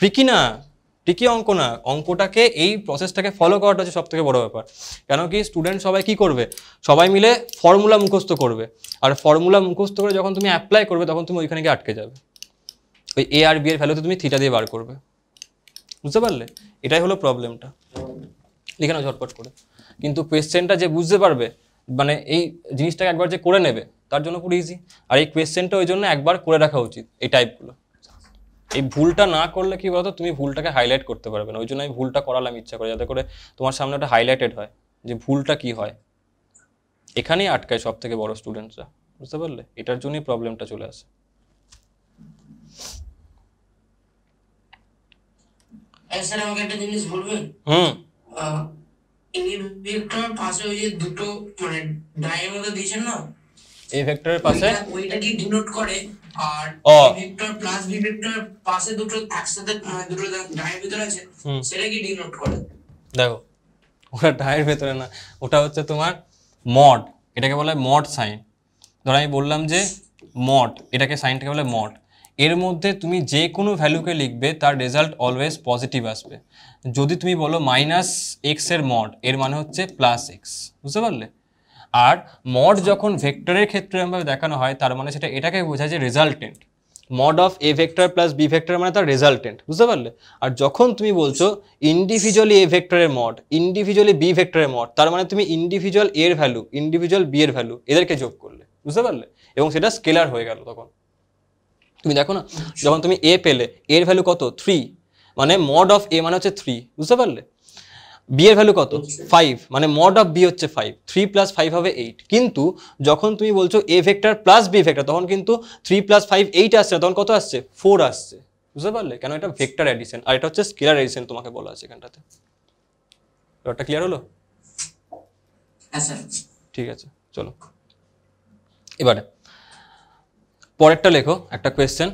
ট্রিকি না টিকি অঙ্ক না অঙ্কটাকে এই প্রসেসটাকে ফলো করাটা হচ্ছে সবথেকে বড় ব্যাপার কেন কি স্টুডেন্ট সবাই কি করবে সবাই মিলে ফর্মুলা মুখস্থ করবে আর ফর্মুলা মুখস্থ করে যখন তুমি অ্যাপ্লাই করবে তখন তুমি ওইখানে গিয়ে আটকে যাবে ওই এ আর বি এর ভ্যালুতে তুমি থিটা দিয়ে বার করবে বুঝতে পারলে এটাই হলো প্রবলেমটা লিখে নাও ঝটপট করে কিন্তু কোয়েশ্চেনটা যে বুঝতে পারবে মানে এই জিনিসটাকে একবার যে করে নেবে তার জন্য পুরো ইজি আর এই কোয়েশ্চেনটা ওই জন্য একবার করে রাখা উচিত এই টাইপগুলো এই ভুলটা না করলে কি বলতো তুমি ভুলটাকে হাইলাইট করতে পারবে না ওই জন্য আমি ভুলটা করালাম ইচ্ছা করে যাতে করে তোমার সামনে ওটা হাইলাইটেড হয় যে ভুলটা কি হয় এখানেই আটকায় সব থেকে বড় স্টুডেন্টসরা বুঝতে পারলে এটার জন্যই প্রবলেমটা চলে আসে হুম পাশে ওই যে দুটো মানে ডায়ের দিয়েছেন না এই ভেক্টরের পাশে ওইটা কি ডিনোট করে দেখো ওটা ডায়ের ভেতরে না ওটা হচ্ছে তোমার মড এটাকে বলা হয় মড সাইন ধরো আমি বললাম যে মড এটাকে সাইনটাকে বলে মড এর মধ্যে তুমি যে কোনো ভ্যালুকে লিখবে তার রেজাল্ট অলওয়েজ পজিটিভ আসবে যদি তুমি বলো মাইনাস এক্সের মড এর মানে হচ্ছে প্লাস এক্স বুঝতে পারলে আর মড যখন ভেক্টরের ক্ষেত্রে এমনভাবে দেখানো হয় তার মানে সেটা এটাকে বোঝায় যে resultant mod of A vector plus B vector মানে তার রেজাল্টেন্ট বুঝতে পারলে আর যখন তুমি বলছো ইন্ডিভিজুয়ালি এ ভেক্টরের মড ইন্ডিভিজুয়ালি বি ভেক্টরের মড তার মানে তুমি ইন্ডিভিজুয়াল এর ভ্যালু ইন্ডিভিজুয়াল বি এর ভ্যালু এদেরকে যোগ করলে বুঝতে পারলে এবং সেটা স্কেলার হয়ে গেল তখন তুমি দেখো না যখন তুমি এ পেলে এর ভ্যালু কত থ্রি মানে মড অফ এ মানে হচ্ছে থ্রি বুঝতে পারলে বি এর ভ্যালু কত ফাইভ মানে মড অফ বি হচ্ছে ফাইভ থ্রি প্লাস ফাইভ হবে এইট কিন্তু যখন তুমি বলছো A vector plus B vector তখন কিন্তু থ্রি প্লাস ফাইভ এইট আসছে তখন কত আসছে ফোর আসছে বুঝতে পারলে কেন এটা ভেক্টর অ্যাডিশন আর এটা হচ্ছে স্কেলার অ্যাডিশন তোমাকে বলা আছে এখানটাতে ব্যাপারটা ক্লিয়ার হলো হ্যাঁ, ঠিক আছে চলো এবারে পরেরটা লেখো একটা কোয়েশ্চেন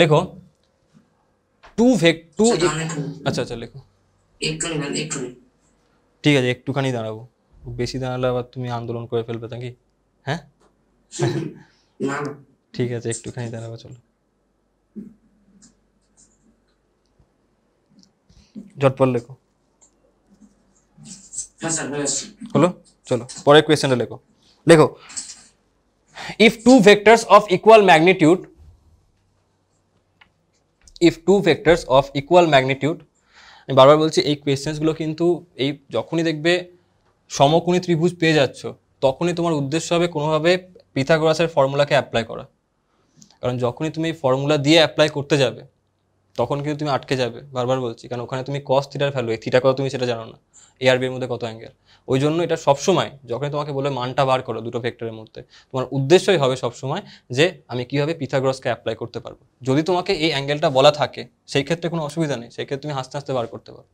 লেখো টু ভেক টু আচ্ছা আচ্ছা লেখো একটুখানি একটুখানি ঠিক আছে একটুখানি দাঁড়াবো বেশি দাঁড়ালে আবার তুমি আন্দোলন করে ফেলবে নাকি হ্যাঁ না ঠিক আছে একটুখানি দাঁড়াবো চলো ঝটপট লেখো হলো চলো পরের কোয়েশ্চেনটা লেখো লেখো if two vectors of equal magnitude if two vectors of equal magnitude আমি বারবার বলছি এই কোয়েশ্চেন্সগুলো কিন্তু এই যখনই দেখবে সমকোণী ত্রিভুজ পেয়ে যাচ্ছ তখনই তোমার উদ্দেশ্য হবে কোনোভাবে পিথাগোরাসের ফর্মুলাকে অ্যাপ্লাই করা কারণ যখনই তুমি এই ফর্মুলা দিয়ে অ্যাপ্লাই করতে যাবে তখন কিন্তু তুমি আটকে যাবে বারবার বলছি কারণ ওখানে তুমি কস থিটার ভ্যালু এই থিটা কত তুমি সেটা জানো না এ আর বি এর মধ্যে কত অ্যাঙ্গেল ওই জন্য এটা সবসময় যখনই তোমাকে বলে মানটা বার করো দুটো ভেক্টরের মধ্যে তোমার উদ্দেশ্যই হবে সবসময় যে আমি কীভাবে পিথাগ্রসকে অ্যাপ্লাই করতে পারবো যদি তোমাকে এই অ্যাঙ্গেলটা বলা থাকে সেই ক্ষেত্রে কোনো অসুবিধা নেই সেই ক্ষেত্রে তুমি হাসতে হাসতে বার করতে পারো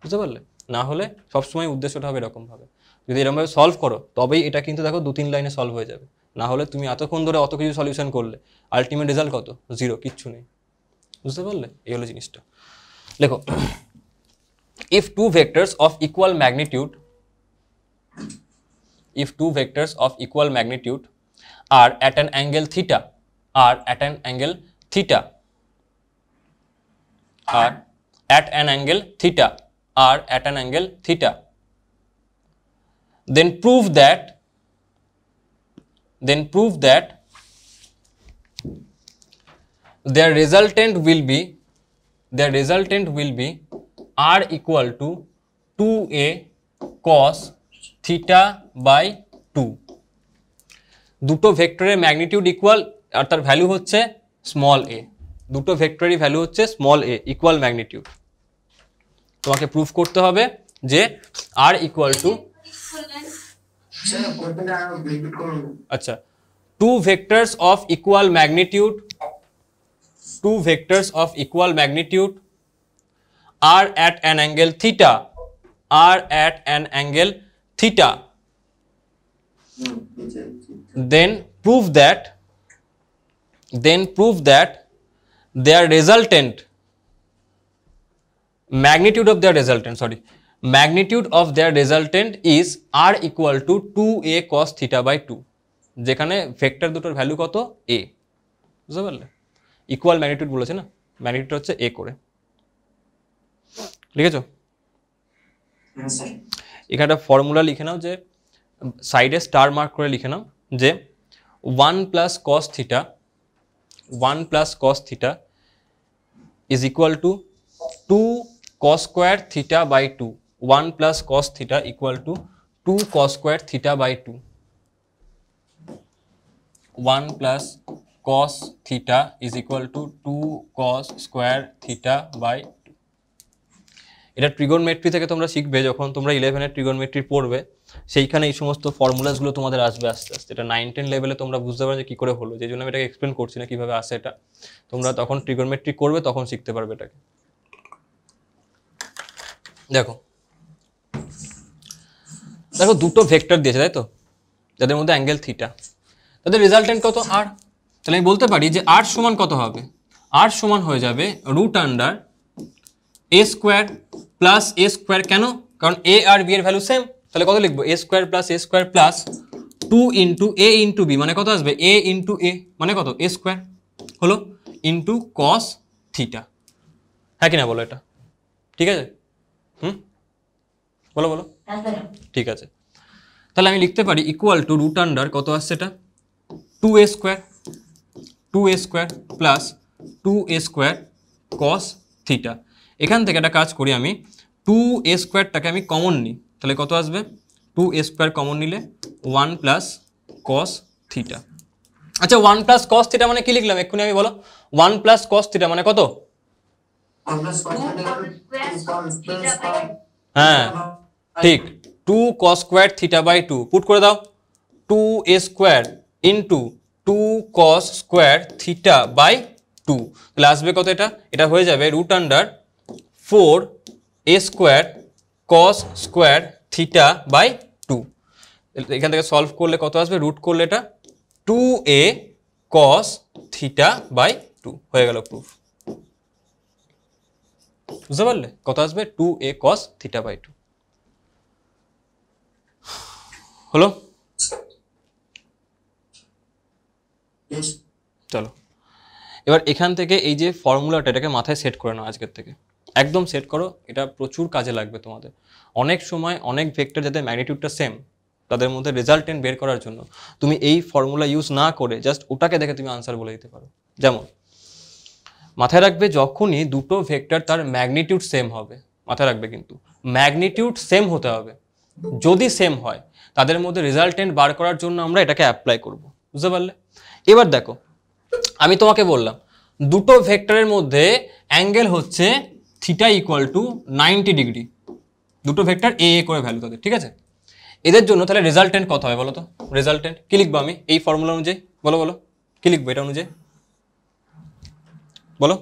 বুঝতে পারলে না হলে সবসময় উদ্দেশ্যটা হবে এরকমভাবে যদি এরকমভাবে সলভ করো তবেই এটা কিন্তু দেখো দু তিন লাইনে সলভ হয়ে যাবে না হলে তুমি এতক্ষণ ধরে অত কিছু সলিউশন করলে আলটিমেট রেজাল্ট কত জিরো কিচ্ছু নেই বুঝতে পারলে এই হলো জিনিসটা লেখো if two vectors of equal magnitude if two vectors of equal magnitude are at an angle theta are at an angle theta are at an angle theta are at an angle theta then prove that then prove that their resultant will be their resultant will be r equal to 2a cos theta by 2 দুটো ভেক্টরের magnitude equal আর তার value হচ্ছে small A দুটো ভেক্টরেরই value হচ্ছে small A equal magnitude তোমাকে proof করতে হবে যে আর ইকুয়াল টু আচ্ছা two vectors of equal magnitude two vectors of equal magnitude are at an angle theta are at an angle theta then prove that then prove that their resultant magnitude of their resultant sorry magnitude of their resultant is r equal to 2a cos theta by 2 যেখানে vector দুটোর value কত a বুঝতে পারলে equal magnitude বলেছে না magnitude হচ্ছে এ করে লিখেছো হ্যাঁ, এখানে একটা ফর্মুলা লিখে নাও যে সাইডে স্টার মার্ক করে লিখে নাও যে one plus cos theta one plus cos theta is equal to two cos square theta by two one plus cos theta equal to two cos square theta by two one plus cos theta is equal to 2 cos square theta by এটা ট্রিগনমেট্রি থেকে তোমরা শিখবে যখন তোমরা ইলেভেনের ট্রিগনমেট্রি পড়বে সেইখানে এই সমস্ত ফর্মুলাসগুলো তোমাদের আসবে আস্তে আস্তে এটা নাইন টেন লেভেলে তোমরা বুঝতে পারবে যে কী করে হলো যে জন্য আমি এটাকে এক্সপ্লেন করছি না কীভাবে আসে এটা তোমরা তখন ট্রিগনমেট্রি করবে তখন শিখতে পারবে এটাকে দেখো দেখো দুটো ভেক্টর দিয়েছে তাই তো যাদের মধ্যে অ্যাঙ্গেল থিটা তাদের রেজাল্টেন্ট কত আর তাহলে আমি বলতে পারি যে আর সমান কত হবে আর সমান হয়ে যাবে root under A square plus A square কেন কারণ এ আর বি এর ভ্যালু সেম তাহলে কত লিখবো A square plus A square plus two into A into B মানে কত আসবে এ ইন্টু এ মানে কত এ স্কোয়ার হলো ইন্টু কস থিটা হ্যাঁ কিনা বলো এটা ঠিক আছে হুম বলো বলো ঠিক আছে তাহলে আমি লিখতে পারি ইকুয়াল টু রুট আন্ডার কত আসছে এটা two A square two A square plus two A square cos theta এখান থেকে একটা কাজ করি আমি টু এ স্কোয়ারটাকে আমি কমন নিই তাহলে কত আসবে টু এ স্কোয়ার কমন নিলে ওয়ান প্লাস কস থিটা আচ্ছা ওয়ান প্লাস কস থিটা মানে কি লিখলাম এক্ষুনি আমি বলো ওয়ান প্লাস কস থিটা মানে কত হ্যাঁ ঠিক two cos square theta by two put করে দাও two A square into two cos square theta by two তাহলে আসবে কত এটা এটা হয়ে যাবে root under four A square cos square theta by two এখান থেকে সলভ করলে কত আসবে রুট করলে এটা two A cos theta by two হয়ে গেল প্রুফ বুঝতে পারলে কত আসবে two A cos theta by two হলো চলো এবার এখান থেকে এই যে ফর্মুলাটা এটাকে মাথায় সেট করে নাও আজকের থেকে একদম সেট করো এটা প্রচুর কাজে লাগবে তোমাদের অনেক সময় অনেক ভেক্টর যাদের ম্যাগনিটিউডটা সেম তাদের মধ্যে রেজাল্টেন্ট বের করার জন্য তুমি এই ফর্মুলা ইউজ না করে জাস্ট ওটাকে দেখে তুমি আনসার বলে দিতে পারো যেমন মাথায় রাখবে যখনই দুটো ভেক্টর তার ম্যাগনিটিউড সেম হবে মাথায় রাখবে কিন্তু ম্যাগনিটিউড সেম হতে হবে যদি সেম হয় তাদের মধ্যে রেজাল্টেন্ট বার করার জন্য আমরা এটাকে অ্যাপ্লাই করব বুঝতে পারলে এবার দেখো আমি তোমাকে বললাম দুটো ভেক্টরের মধ্যে অ্যাঙ্গেল হচ্ছে theta equal to ninety degree দুটো ভেক্টর এ এ করে ভ্যালু তাদের ঠিক আছে এদের জন্য তাহলে রেজাল্টেন্ট কত হয় বলো তো রেজাল্টেন্ট কী লিখবো আমি এই ফর্মুলা অনুযায়ী বলো বলো কী লিখবো এটা অনুযায়ী বলো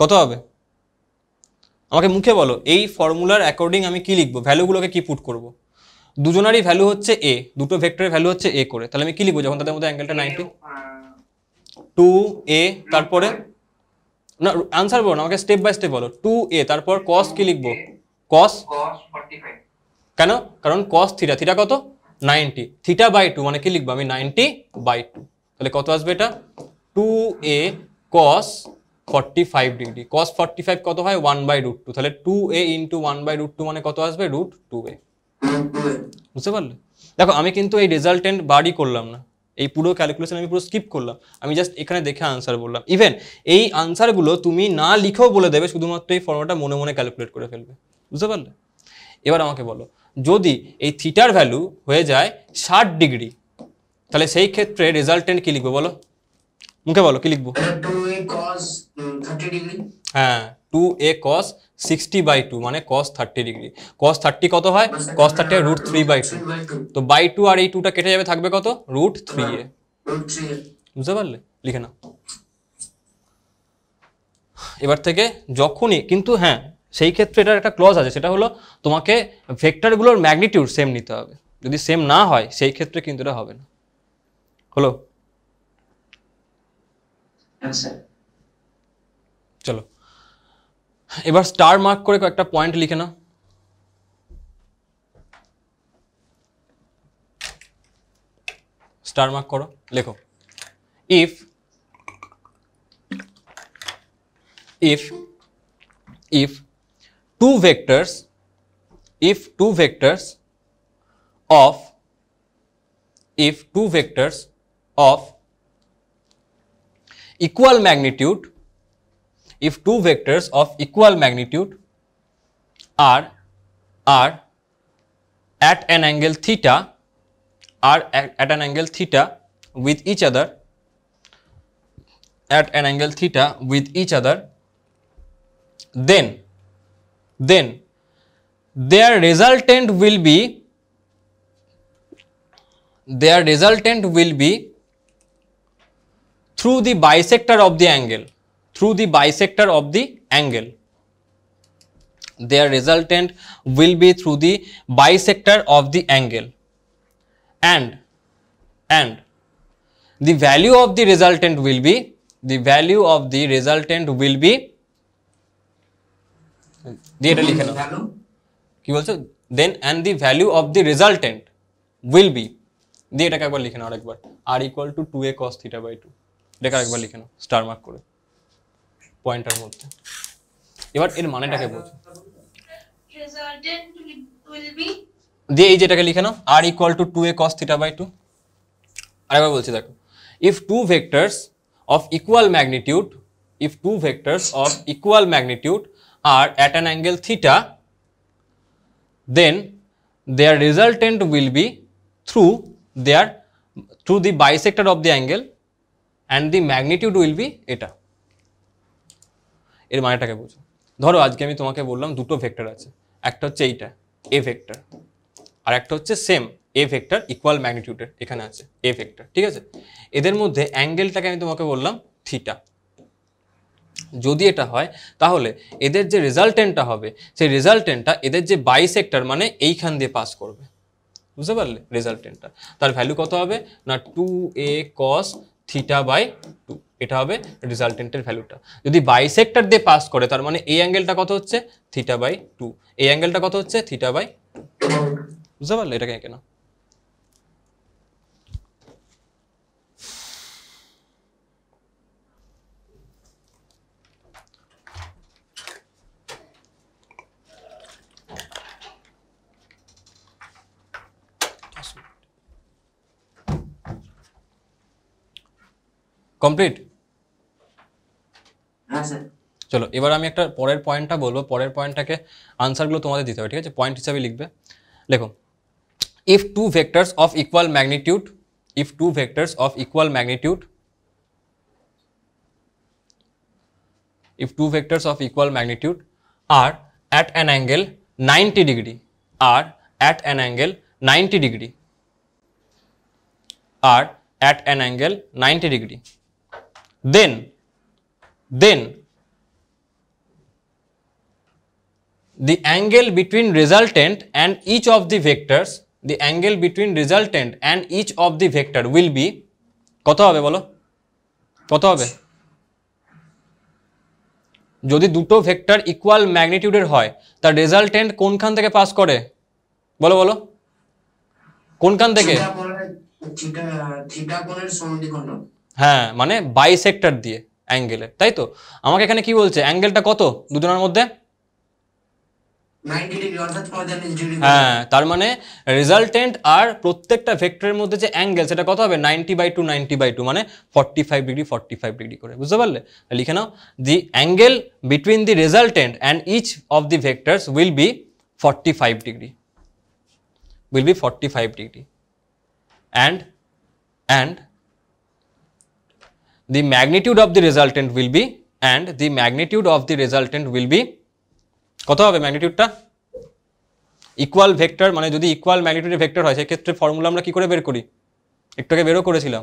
কত হবে আমাকে মুখে বলো এই ফর্মুলার অ্যাকর্ডিং আমি কি লিখবো ভ্যালুগুলোকে কী পুট করবো দুজনারই ভ্যালু হচ্ছে এ দুটো ভেক্টরের ভ্যালু হচ্ছে এ করে তাহলে আমি কি লিখবো যখন তাদের মধ্যে অ্যাঙ্গেলটা নাইনটি টু এ তারপরে না আনসার বলো না আমাকে স্টেপ বাই স্টেপ বলো টু এ তারপর কস কি লিখবো কস কেন কারণ কস থিটা থিটা কত নাইনটি থিটা বাই টু মানে কি লিখবো আমি নাইনটি বাই টু তাহলে কত আসবে এটা two A cos forty five degree cos forty five কত হয় ওয়ান বাই রুট টু তাহলে two A into one by root two মানে কত আসবে রুট টু এ বুঝতে পারলে দেখো আমি কিন্তু এই রেজাল্টেন্ট বাড়ি করলাম না এই পুরো ক্যালকুলেশন আমি পুরো স্কিপ করলাম আমি জাস্ট এখানে দেখে আনসার বললাম ইভেন এই আনসারগুলো তুমি না লিখেও বলে দেবে শুধুমাত্র এই ফর্মটা মনে মনে ক্যালকুলেট করে ফেলবে বুঝতে পারলে এবার আমাকে বলো যদি এই থিটার ভ্যালু হয়ে যায় ষাট ডিগ্রি তাহলে সেই ক্ষেত্রে রেজাল্টেন্ট কি লিখবো বলো মুখে বলো কি লিখবো হ্যাঁ two A cos sixty by two মানে cos thirty degree cos thirty কত হয় cos thirty root three by two তো বাই টু আর এই টুটা কেটে যাবে থাকবে কত রুট থ্রি এ বুঝতে পারলে লিখে নাও এবার থেকে যখনই কিন্তু হ্যাঁ সেই ক্ষেত্রে এটার একটা ক্লজ আছে সেটা হলো তোমাকে ভেক্টরগুলোর ম্যাগনিটিউড সেম নিতে হবে যদি সেম না হয় সেই ক্ষেত্রে কিন্তু এটা হবে না হলো চলো এবার স্টার মার্ক করে কয়েকটা পয়েন্ট লিখে না স্টার মার্ক করো লেখো if if if two vectors if two vectors of if two vectors of equal magnitude if two vectors of equal magnitude are are at an angle theta are at, at an angle theta with each other at an angle theta with each other then then their resultant will be their resultant will be through the bisector of the angle through the bisector of the angle. Their resultant will be through the bisector of the angle and and the value of the resultant will be the value of the resultant will be এটা লিখে নাও কি বলছো the and the value of the resultant will be দিয়ে এটাকে একবার লিখে নাও আরেকবার R equal to two A cos theta by two এটাকে লিখে নাও স্টার মার্ক করে পয়েন্টার মধ্যে এবার এর মানেটাকে বোঝো দিয়ে এই যেটাকে লিখে নাও R equal to two A cos theta by two আরেকবার বলছি দেখো if two vectors of equal magnitude if two vectors of equal magnitude are at an angle theta then their resultant will be through their through the bisector of the angle and the magnitude will be eta এর মানেটাকে বোঝো ধরো আজকে আমি তোমাকে বললাম দুটো vector আছে একটা হচ্ছে এইটা এ ভেক্টর আর একটা হচ্ছে সেম এ ভেক্টর ইকুয়াল ম্যাগনিটিউডের এখানে আছে এ ভেক্টর ঠিক আছে এদের মধ্যে অ্যাঙ্গেলটাকে আমি তোমাকে বললাম থিটা যদি এটা হয় তাহলে এদের যে রেজাল্টেন্টটা হবে সেই রেজাল্টেন্টটা এদের যে বাই সেক্টর মানে এইখান দিয়ে পাস করবে বুঝতে পারলে রেজাল্টেন্টটা তার ভ্যালু কত হবে না two A cos theta by two এটা হবে রেজাল্টেন্টের ভ্যালুটা যদি বাইসেক্টর দিয়ে পাস করে তার মানে এই অ্যাঙ্গেলটা কত হচ্ছে থিটা বাই টু এই অ্যাঙ্গেলটা কত হচ্ছে থিটা বাই বুঝতে পারলে এটাকে কেন कंप्लीट हां सर चलो এবারে আমি একটা পরের পয়েন্টটা বলবো পরের পয়েন্টটাকে आंसर গুলো তোমাদের দিতে হবে ঠিক আছে পয়েন্ট হিসাবে লিখবে দেখো if two vectors of equal magnitude if two vectors of equal magnitude if two vectors of equal magnitude are at an angle 90 degree are at an angle 90 degree are at an angle 90 degree then then the angle between resultant and each of the vectors the angle between resultant and each of the vector will be কত হবে বলো কত হবে যদি দুটো vector equal ম্যাগনিটিউডের হয় তার resultant কোনখান থেকে পাস করে বলো বলো কোনখান থেকে হ্যাঁ মানে বাই সেক্টর দিয়ে অ্যাঙ্গেলে তাই তো আমাকে এখানে কি বলছে অ্যাঙ্গেলটা কত দুজনের মধ্যে হ্যাঁ তার মানে রেজাল্টেন্ট আর প্রত্যেকটা ভেক্টরের মধ্যে যে অ্যাঙ্গেল সেটা কত হবে ninety by two ninety by two মানে forty five degree forty five degree করে বুঝতে পারলে লিখে নাও the angle between the resultant and each of the vectors will be forty five degree will be forty five degree and and the magnitude of the resultant will be and the magnitude of the resultant will be কত হবে ম্যাগনিটিউডটা equal vector মানে যদি equal ম্যাগনিটিউডের vector হয় সেক্ষেত্রে formula আমরা কী করে বের করি একটু আগে বেরও করেছিলাম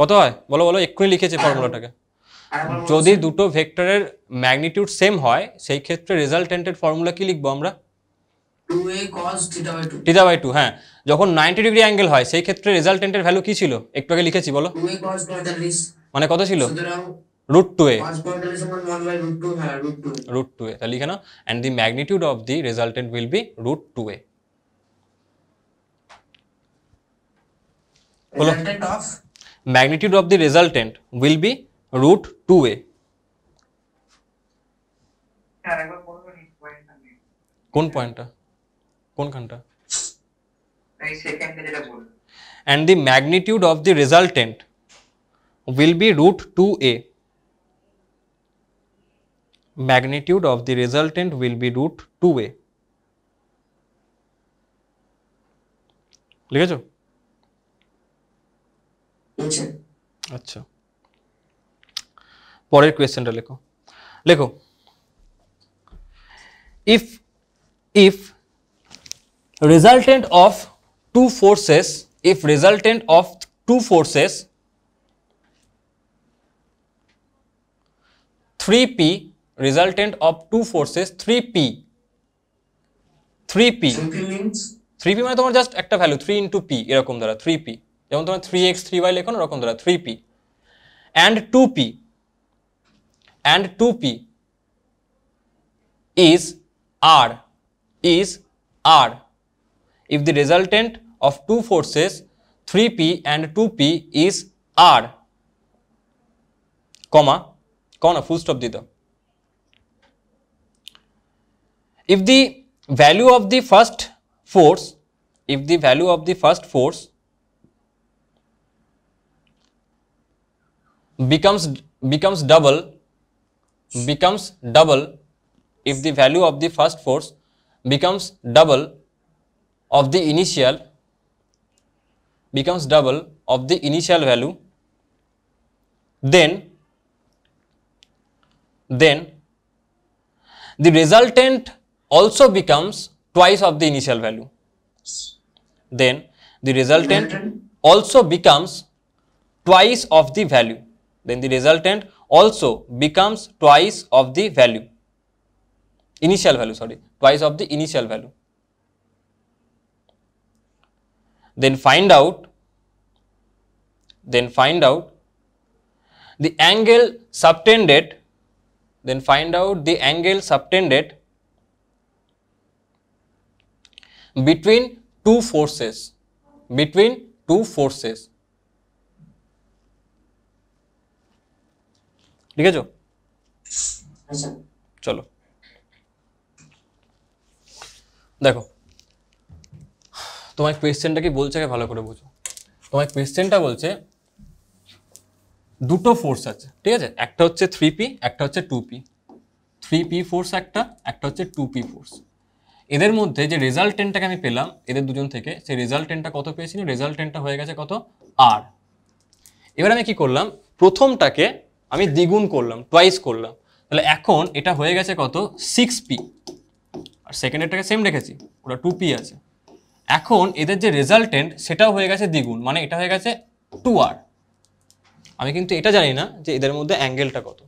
কত হয় বলো বলো এক্ষুনি লিখেছে ফর্মুলাটাকে যদি দুটো ভেক্টরের ম্যাগনিটিউড সেম হয় সেই ক্ষেত্রে রেজাল্টেন্টের ফর্মুলা কী লিখবো আমরা টু থিটা বাই টু হ্যাঁ যখন নাইনটি ডিগ্রি অ্যাঙ্গেল হয় সেই ক্ষেত্রে রেজাল্টেন্টের ভ্যালু কি ছিল একটু আগে লিখেছি বলো মানে কত ছিল root two A root two A তাহলে লিখে না and the magnitude of the resultant will be root two A বলো magnitude of the resultant will be root two A কোন পয়েন্টটা কোনখানটা and the magnitude of the resultant will be root 2a. Magnitude of the resultant will be root 2a. লিখেছো আচ্ছা পরের কোয়েশ্চেনটা লেখো লেখো if if resultant of two forces, if resultant of two forces 3p resultant of two forces 3p 3p 3p মানে তোমার just একটা value 3 p 3 p 3 p মানে তোমার জাসট একটা value. 3 into p এরকম দ্বারা 3p যেমন তোমার 3x 3y লেখো না এরকম দ্বারা 3p and 2p and 2p is r is r if the resultant of two forces 3p and 2p is r comma comma full stop dita if the value of the first force if the value of the first force becomes becomes double becomes double if the value of the first force becomes double of the initial becomes double of the initial value then then the resultant also becomes twice of the initial value then the resultant also becomes twice of the value then the resultant also becomes twice of the value initial value sorry twice of the initial value then find out then find out the angle subtended then find out the angle subtended between two forces between two forces ठीक है जो चलो देखो তোমার কোয়েশ্চেনটা কি বলছে ভালো করে বোঝো তোমার কোয়েশ্চেনটা বলছে দুটো ফোর্স আছে ঠিক আছে একটা হচ্ছে থ্রি পি একটা হচ্ছে two P three P force একটা একটা হচ্ছে টু পি ফোর্স এদের মধ্যে যে রেজাল্ট আমি পেলাম এদের দুজন থেকে সেই রেজাল্ট কত পেয়েছি রেজাল্ট হয়ে গেছে কত আর এবার আমি কি করলাম প্রথমটাকে আমি দ্বিগুণ করলাম টুয়াইস করলাম তাহলে এখন এটা হয়ে গেছে কত সিক্স পি আর সেকেন্ডেরটাকে সেম রেখেছি ওটা টু পি আছে এখন এদের যে রেজাল্টেন্ট সেটাও হয়ে গেছে দ্বিগুণ মানে এটা হয়ে গেছে টু আর আমি কিন্তু এটা জানি না যে এদের মধ্যে অ্যাঙ্গেলটা কত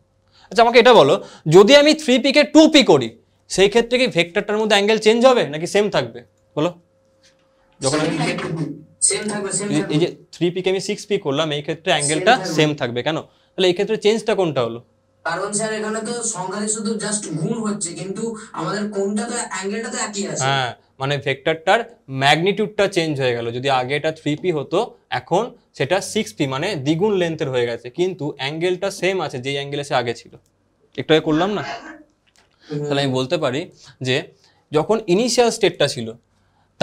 আচ্ছা আমাকে এটা বলো যদি আমি থ্রি পিকে টু পি করি সেই ক্ষেত্রে কি ভেক্টরটার মধ্যে অ্যাঙ্গেল চেঞ্জ হবে নাকি সেম থাকবে বলো যখন আমি এই যে থ্রি পিকে আমি সিক্স পি করলাম এই ক্ষেত্রে অ্যাঙ্গেলটা সেম থাকবে কেন তাহলে এই ক্ষেত্রে চেঞ্জটা কোনটা হলো কারণ স্যার এখানে তো সংখ্যা শুধু জাস্ট গুণ হচ্ছে কিন্তু আমাদের কোনটা তো অ্যাঙ্গেলটা তো একই আছে হ্যাঁ মানে ভেক্টরটার ম্যাগনিটিউডটা চেঞ্জ হয়ে গেল যদি আগে এটা থ্রি পি হতো এখন সেটা সিক্স পি মানে দ্বিগুণ লেন্থের হয়ে গেছে কিন্তু অ্যাঙ্গেলটা সেম আছে যেই অ্যাঙ্গেলে সে আগে ছিল একটু করলাম না তাহলে আমি বলতে পারি যে যখন ইনিশিয়াল স্টেটটা ছিল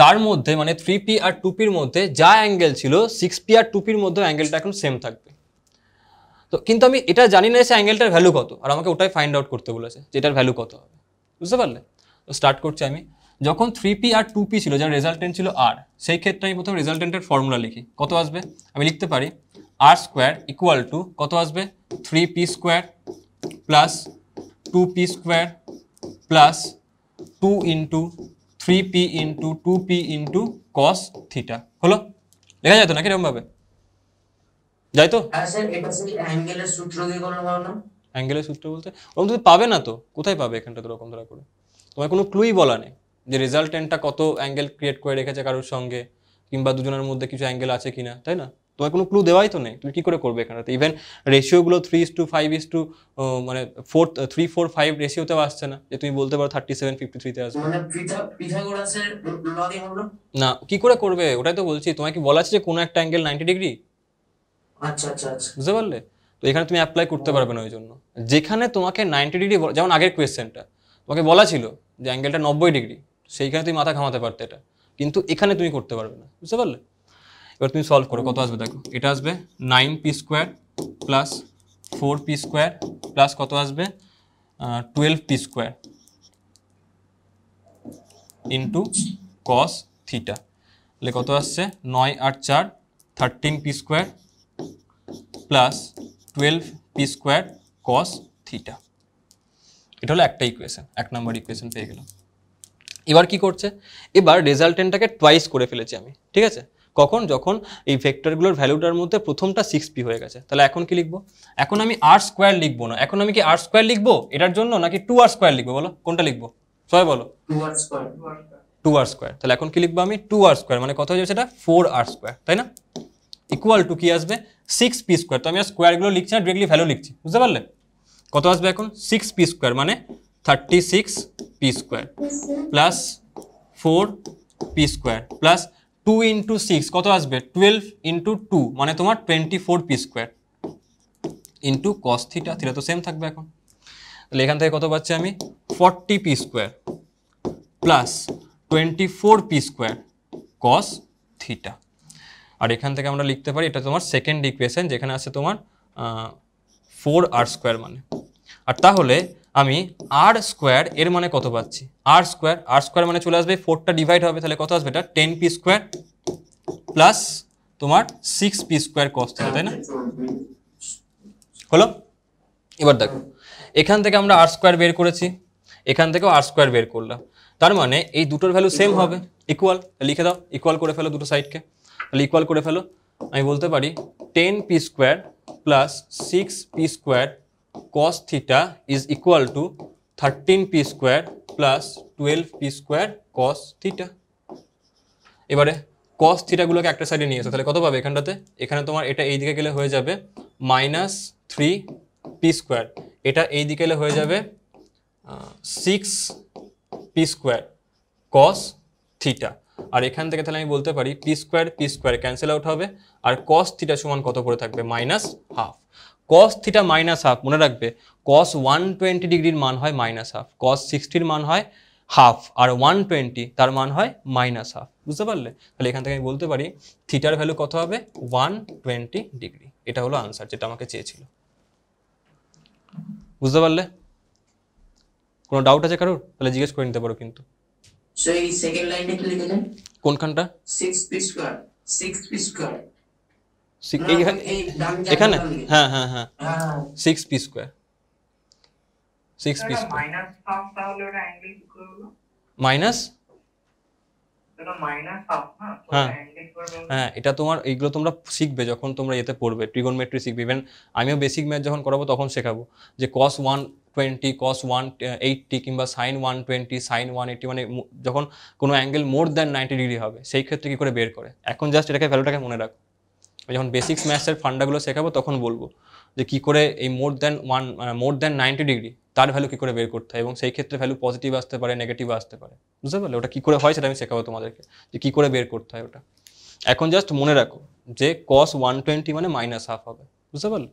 তার মধ্যে মানে থ্রি পি আর টুপির মধ্যে যা অ্যাঙ্গেল ছিল সিক্স পি আর টুপির পির মধ্যে অ্যাঙ্গেলটা এখন সেম থাকবে তো কিন্তু আমি এটা জানি না সে অ্যাঙ্গেলটার ভ্যালু কত আর আমাকে ওটাই ফাইন্ড আউট করতে বলেছে যে এটার ভ্যালু কত হবে বুঝতে পারলে তো স্টার্ট করছি আমি যখন থ্রি পি আর টু পি ছিল যার রেজাল্টেন্ট ছিল আর সেই ক্ষেত্রে আমি প্রথমে রেজাল্টেন্টের ফর্মুলা লিখি কত আসবে আমি লিখতে পারি আর স্কোয়ার ইকুয়াল টু কত আসবে three P square plus two P square plus two into three P into two P into cos theta হলো লেখা যায় তো নাকি এরকমভাবে যাই তো হ্যাঁ অ্যাঙ্গেলের সূত্র অ্যাঙ্গেলের সূত্র বলতে ওরকম তুমি পাবে না তো কোথায় পাবে এখানটা তো রকম ধরা করে তোমার কোনো ক্লুই বলা নেই যে রেজাল্টেন্টটা কত অ্যাঙ্গেল ক্রিয়েট করে রেখেছে কারোর সঙ্গে কিংবা দুজনের মধ্যে কিছু অ্যাঙ্গেল আছে কি না তাই না তোমার কোনো ক্লু দেওয়াই তো নেই তুমি কী করে করবে এখানে ইভেন রেশিওগুলো three is two five is two মানে ফোর থ্রি ফোর ফাইভ রেশিওতেও আসছে না যে তুমি বলতে পারো থার্টি সেভেন ফিফটি থ্রিতে আসবে না কি করে করবে ওটাই তো বলছি তোমাকে বলা আছে যে কোনো একটা অ্যাঙ্গেল নাইনটি ডিগ্রি আচ্ছা আচ্ছা বুঝতে পারলে তো এখানে তুমি অ্যাপ্লাই করতে পারবে না ওই জন্য যেখানে তোমাকে নাইনটি ডিগ্রি যেমন আগের কোয়েশ্চেনটা তোমাকে বলা ছিল যে অ্যাঙ্গেলটা নব্বই ডিগ্রি সেইখানে তুমি মাথা ঘামাতে পারতে এটা কিন্তু এখানে তুমি করতে পারবে না বুঝতে পারলে এবার তুমি সলভ করো কত আসবে দেখো এটা আসবে nine P square plus four P square plus কত আসবে twelve P square into cos theta তাহলে কত আসছে নয় আট চার thirteen P square plus twelve P square cos theta এটা হলো একটা ইকুয়েশন এক নম্বর ইকুয়েশন পেয়ে গেলাম এবার কি করছে এবার রেজাল্টেন্টটাকে টোয়াইস করে ফেলেছি আমি ঠিক আছে কখন যখন এই ভেক্টরগুলোর ভ্যালুটার মধ্যে প্রথমটা সিক্স পি হয়ে গেছে তাহলে এখন কি লিখবো এখন আমি আর স্কোয়ার লিখবো না এখন আমি কি আর স্কোয়ার লিখবো এটার জন্য নাকি টু আর স্কোয়ার লিখবো বলো কোনটা লিখবো সবাই বলো টু আর স্কোয়ার তাহলে এখন কি লিখবো আমি টু আর স্কোয়ার মানে কত হয়ে সেটা ফোর আর স্কোয়ার তাই না ইকুয়াল টু কি আসবে সিক্স পি স্কোয়ার তো আমি আর স্কোয়ারগুলো লিখছি না ডিরেক্টলি ভ্যালু লিখছি বুঝতে পারলে কত আসবে এখন সিক্স পি স্কোয়ার মানে thirty six p square plus four P square plus two into six কত আসবে টুয়েলভ ইন্টু টু মানে তোমার twenty four P square into cos theta theta তো সেম থাকবে এখন তাহলে এখান থেকে কত পাচ্ছি আমি forty p square plus twenty four P square cos theta আর এখান থেকে আমরা লিখতে পারি এটা তোমার সেকেন্ড ইকুয়েশন যেখানে আছে তোমার ফোর আর স্কোয়ার মানে আর তাহলে আমি আর স্কোয়ার এর মানে কত পাচ্ছি আর স্কোয়ার আর স্কোয়ার মানে চলে আসবে ফোরটা ডিভাইড হবে তাহলে কত আসবে এটা টেন পি স্কোয়ার প্লাস তোমার সিক্স পি স্কোয়ার কস্ট তাই না হলো এবার দেখো এখান থেকে আমরা আর স্কোয়ার বের করেছি এখান থেকেও আর স্কোয়ার বের করলাম তার মানে এই দুটোর ভ্যালু সেম হবে ইকুয়াল লিখে দাও ইকুয়াল করে ফেলো দুটো সাইডকে তাহলে ইকুয়াল করে ফেলো আমি বলতে পারি ten p square plus six p square cos theta is equal to p square plus p square cos theta এবারে cos থিটাগুলোকে একটা সাইডে নিয়ে এসো তাহলে কত পাবে এখানটাতে এখানে তোমার এটা এই দিকে গেলে হয়ে যাবে মাইনাস থ্রি পি স্কোয়ার এটা এই দিকে গেলে হয়ে যাবে six p square cos theta আর এখান থেকে তাহলে আমি বলতে পারি p square p square cancel out হবে আর কস থিটা সমান কত করে থাকবে minus half cos theta minus half মনে রাখবে কস ওয়ান টোয়েন্টি ডিগ্রির মান হয় মাইনাস হাফ কস সিক্সটির মান হয় হাফ আর ওয়ান টোয়েন্টি তার মান হয় মাইনাস হাফ বুঝতে পারলে তাহলে এখান থেকে আমি বলতে পারি থিটার ভ্যালু কত হবে ওয়ান টোয়েন্টি ডিগ্রি এটা হলো আনসার যেটা আমাকে চেয়েছিল বুঝতে পারলে কোনো ডাউট আছে কারোর তাহলে জিজ্ঞেস করে নিতে পারো কিন্তু কোনখানটা six p square six p square এখানে হ্যাঁ হ্যাঁ হ্যাঁ six p square six p square minus হ্যাঁ হ্যাঁ, হ্যাঁ।, হ্যাঁ এটা তোমার এইগুলো তোমরা শিখবে যখন তোমরা এতে পড়বে ট্রিগোনমেট্রি শিখবে ইভেন আমিও বেসিক ম্যাথ যখন করাবো তখন শেখাবো যে cos one twenty cos one eighty কিংবা sine one twenty sine one eighty মানে যখন কোনো angle more than ninety degree হবে সেই ক্ষেত্রে কী করে বের করে এখন জাস্ট এটাকে ভ্যালুটাকে মনে রাখো যখন বেসিক্স ম্যাথসের ফান্ডাগুলো শেখাবো তখন বলবো যে কী করে এই more than one more than ninety degree তার ভ্যালু কী করে বের করতে হয় এবং সেই ক্ষেত্রে ভ্যালু পজিটিভ আসতে পারে নেগেটিভ আসতে পারে বুঝতে পারলে ওটা কী করে হয় সেটা আমি শেখাবো তোমাদেরকে যে কী করে বের করতে হয় ওটা এখন জাস্ট মনে রাখো যে কস ওয়ান টোয়েন্টি মানে মাইনাস হাফ হবে বুঝতে পারলো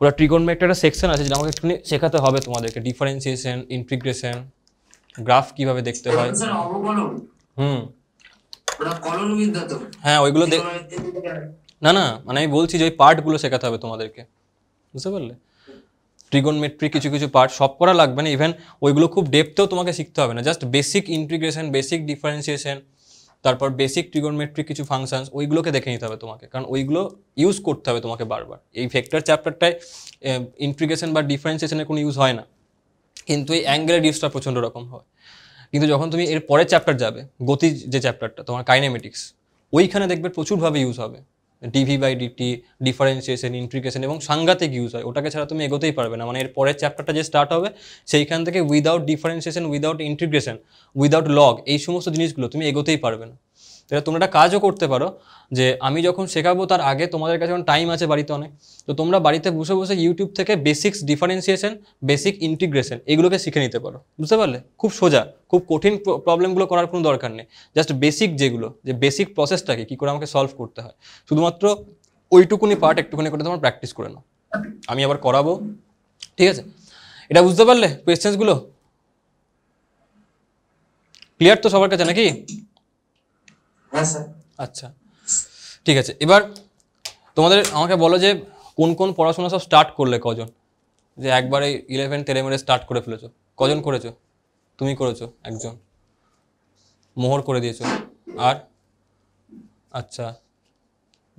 ওরা ট্রিগোনমেট্রি একটা সেকশন আছে যে আমাকে একটুখানি শেখাতে হবে তোমাদেরকে ডিফারেন্সিয়েশন ইনফ্রিগ্রেশন গ্রাফ কিভাবে দেখতে হয় হুম ওটা কলন বিদ্যা তো হ্যাঁ ওইগুলো দেখ না না মানে আমি বলছি যে ওই পার্টগুলো শেখাতে হবে তোমাদেরকে বুঝতে পারলে ট্রিগনমেট্রি কিছু কিছু পার্ট সব করা লাগবে না ইভেন ওইগুলো খুব ডেপথেও তোমাকে শিখতে হবে না just basic integration basic differentiation তারপর বেসিক ট্রিগনমেট্রি কিছু ফাংশনস ওইগুলোকে দেখে নিতে হবে তোমাকে কারণ ওইগুলো ইউজ করতে হবে তোমাকে বারবার এই ভেক্টর চ্যাপ্টারটায় ইন্ট্রিগেশন বা ডিফারেন্সিয়েশনের কোনো ইউজ হয় না কিন্তু এই অ্যাঙ্গেলের ইউজটা প্রচণ্ড রকম হয় কিন্তু যখন তুমি এর পরের চ্যাপ্টার যাবে গতি যে চ্যাপ্টারটা তোমার কাইনেমেটিক্স ওইখানে দেখবে প্রচুরভাবে ইউজ হবে dv by dt differentiation integration এবং সাংঘাতিক ইউজ হয় ওটাকে ছাড়া তুমি এগোতেই পারবে না মানে এর পরের চ্যাপ্টারটা যে স্টার্ট হবে সেইখান থেকে without differentiation without integration without log এই সমস্ত জিনিসগুলো তুমি এগোতেই পারবে না এটা তোমরা একটা কাজও করতে পারো যে আমি যখন শেখাবো তার আগে তোমাদের কাছে যখন টাইম আছে বাড়িতে অনেক তো তোমরা বাড়িতে বসে বসে ইউটিউব থেকে বেসিক্স ডিফারেন্সিয়েশন বেসিক ইন্টিগ্রেশন এগুলোকে শিখে নিতে পারো বুঝতে পারলে খুব সোজা খুব কঠিন প্রবলেমগুলো করার কোনো দরকার নেই জাস্ট বেসিক যেগুলো যে বেসিক প্রসেসটাকে কী করে আমাকে সলভ করতে হয় শুধুমাত্র ওইটুকুনি পার্ট একটুখানি করে তোমার প্র্যাকটিস করে নাও আমি আবার করাবো ঠিক আছে এটা বুঝতে পারলে কোয়েশ্চেন্সগুলো ক্লিয়ার তো সবার কাছে নাকি হ্যাঁ আচ্ছা ঠিক আছে এবার তোমাদের আমাকে বলো যে কোন কোন পড়াশোনা সব স্টার্ট করলে কজন যে একবারে ইলেভেন মেরে স্টার্ট করে ফেলেছো কজন করেছো তুমি করেছো একজন মোহর করে দিয়েছো আর আচ্ছা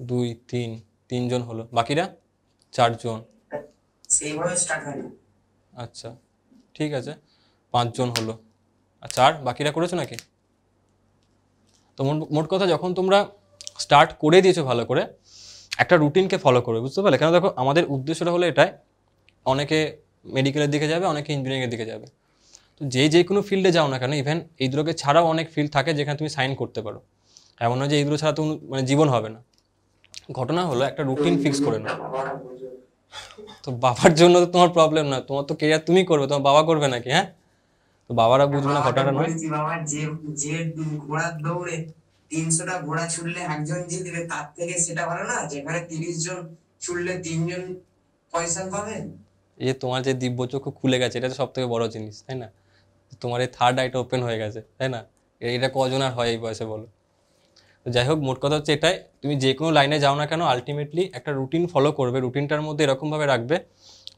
দুই তিন তিনজন হলো বাকিরা চারজন আচ্ছা ঠিক আছে পাঁচজন হলো আচ্ছা, আর চার বাকিরা করেছো নাকি তো মোট কথা যখন তোমরা স্টার্ট করে দিয়েছো ভালো করে একটা রুটিনকে ফলো করবে বুঝতে পারলে কেন দেখো আমাদের উদ্দেশ্যটা হলো এটাই অনেকে মেডিকেলের দিকে যাবে অনেকে ইঞ্জিনিয়ারিংয়ের দিকে যাবে তো যে যে কোনো ফিল্ডে যাও না কেন ইভেন এই দুটোকে ছাড়াও অনেক ফিল্ড থাকে যেখানে তুমি সাইন করতে পারো এমন নয় যে এই দুটো ছাড়া তুমি মানে জীবন হবে না ঘটনা হলো একটা রুটিন ফিক্স করে নাও তো বাবার জন্য তো তোমার প্রবলেম না তোমার তো কেরিয়ার তুমি করবে তোমার বাবা করবে নাকি হ্যাঁ তো বাবারা বুঝবে না ঘটনাটা হ্যাঁ, নয় বাবা যে যে ঘোড়ার দৌড়ে ঘোড়া একজন জিতবে তার থেকে সেটা ভালো না যেখানে জন তিনজন পয়সা এই তোমার যে দিব্য চক্ষু খুলে গেছে এটা সব থেকে বড় জিনিস তাই না তোমার এই থার্ড আইটা ওপেন হয়ে গেছে তাই না এটা কজন আর হয় এই বয়সে বলো তো যাই হোক মোট কথা হচ্ছে এটাই তুমি যে কোনো লাইনে যাও না কেন আলটিমেটলি একটা রুটিন ফলো করবে রুটিনটার মধ্যে এরকমভাবে রাখবে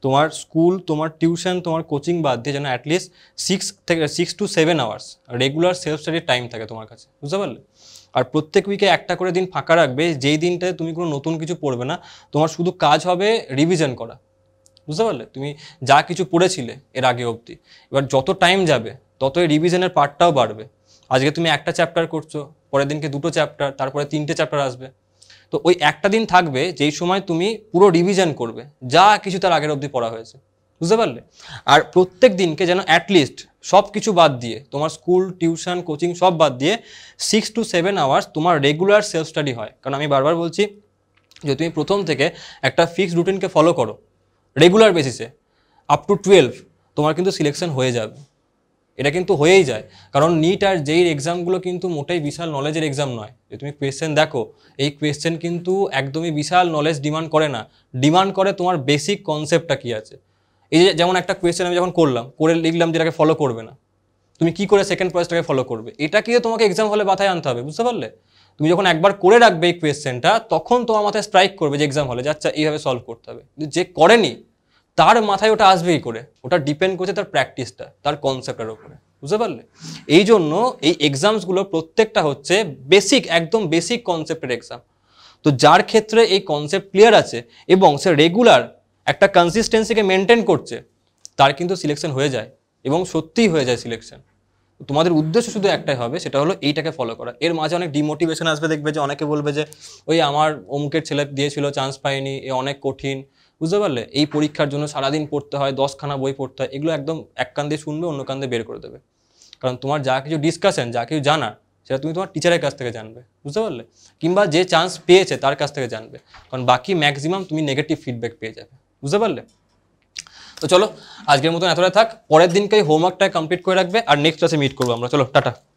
তোমার স্কুল তোমার টিউশন তোমার কোচিং বাদ দিয়ে যেন অ্যাটলিস্ট সিক্স থেকে six to seven hours regular self study time থাকে তোমার কাছে বুঝতে পারলে আর প্রত্যেক উইকে একটা করে দিন ফাঁকা রাখবে যেই দিনটাতে তুমি কোনো নতুন কিছু পড়বে না তোমার শুধু কাজ হবে রিভিশন করা বুঝতে পারলে তুমি যা কিছু পড়েছিলে এর আগে অবধি এবার যত টাইম যাবে ততই রিভিশনের পার্টটাও বাড়বে আজকে তুমি একটা চ্যাপ্টার করছো পরের দিনকে দুটো চ্যাপ্টার তারপরে তিনটে চ্যাপ্টার আসবে তো ওই একটা দিন থাকবে যেই সময় তুমি পুরো রিভিশন করবে যা কিছু তার আগের অবধি পড়া হয়েছে বুঝতে পারলে আর প্রত্যেক দিনকে যেন অ্যাটলিস্ট সব কিছু বাদ দিয়ে তোমার স্কুল টিউশন কোচিং সব বাদ দিয়ে সিক্স টু সেভেন আওয়ার্স তোমার রেগুলার সেলফ স্টাডি হয় কারণ আমি বারবার বলছি যে তুমি প্রথম থেকে একটা ফিক্সড রুটিনকে ফলো করো রেগুলার বেসিসে আপ টু টুয়েলভ তোমার কিন্তু সিলেকশন হয়ে যাবে এটা কিন্তু হয়েই যায় কারণ নিট আর যেই এক্সামগুলো কিন্তু মোটাই বিশাল নলেজের এক্সাম নয় যে তুমি কোয়েশ্চেন দেখো এই কোয়েশ্চেন কিন্তু একদমই বিশাল নলেজ ডিমান্ড করে না ডিমান্ড করে তোমার বেসিক কনসেপ্টটা কী আছে এই যে যেমন একটা কোয়েশ্চেন আমি যখন করলাম করে লিখলাম যেটাকে ফলো করবে না তুমি কি করে সেকেন্ড প্রয়েসটাকে ফলো করবে এটা কিন্তু তোমাকে এক্সাম হলে মাথায় আনতে হবে বুঝতে পারলে তুমি যখন একবার করে রাখবে এই কোয়েশ্চেনটা তখন তোমার মাথায় স্ট্রাইক করবে যে এক্সাম হলে যে আচ্ছা এইভাবে সলভ করতে হবে যে করেনি তার মাথায় ওটা আসবেই করে ওটা ডিপেন্ড করছে তার প্র্যাকটিসটা তার কনসেপ্টের ওপরে বুঝতে পারলে এই জন্য এই এক্সামসগুলো প্রত্যেকটা হচ্ছে বেসিক একদম বেসিক কনসেপ্টের এক্সাম তো যার ক্ষেত্রে এই কনসেপ্ট ক্লিয়ার আছে এবং সে রেগুলার একটা কনসিস্টেন্সিকে মেনটেন করছে তার কিন্তু সিলেকশন হয়ে যায় এবং সত্যিই হয়ে যায় সিলেকশন তোমাদের উদ্দেশ্য শুধু একটাই হবে সেটা হলো এইটাকে ফলো করা এর মাঝে অনেক ডিমোটিভেশন আসবে দেখবে যে অনেকে বলবে যে ওই আমার অমুকের ছেলে দিয়েছিল চান্স পায়নি এ অনেক কঠিন বুঝতে পারলে এই পরীক্ষার জন্য সারাদিন পড়তে হয় দশখানা বই পড়তে হয় এগুলো একদম এক কান্দে শুনবে অন্য কান্দে বের করে দেবে কারণ তোমার যা কিছু ডিসকাশন যা কিছু জানা সেটা তুমি তোমার টিচারের কাছ থেকে জানবে বুঝতে পারলে কিংবা যে চান্স পেয়েছে তার কাছ থেকে জানবে কারণ বাকি ম্যাক্সিমাম তুমি নেগেটিভ ফিডব্যাক পেয়ে যাবে বুঝতে পারলে তো চলো আজকের মতন এতটা থাক পরের দিনকে হোমওয়ার্কটা কমপ্লিট করে রাখবে আর নেক্সট ক্লাসে মিট করবো আমরা চলো টাটা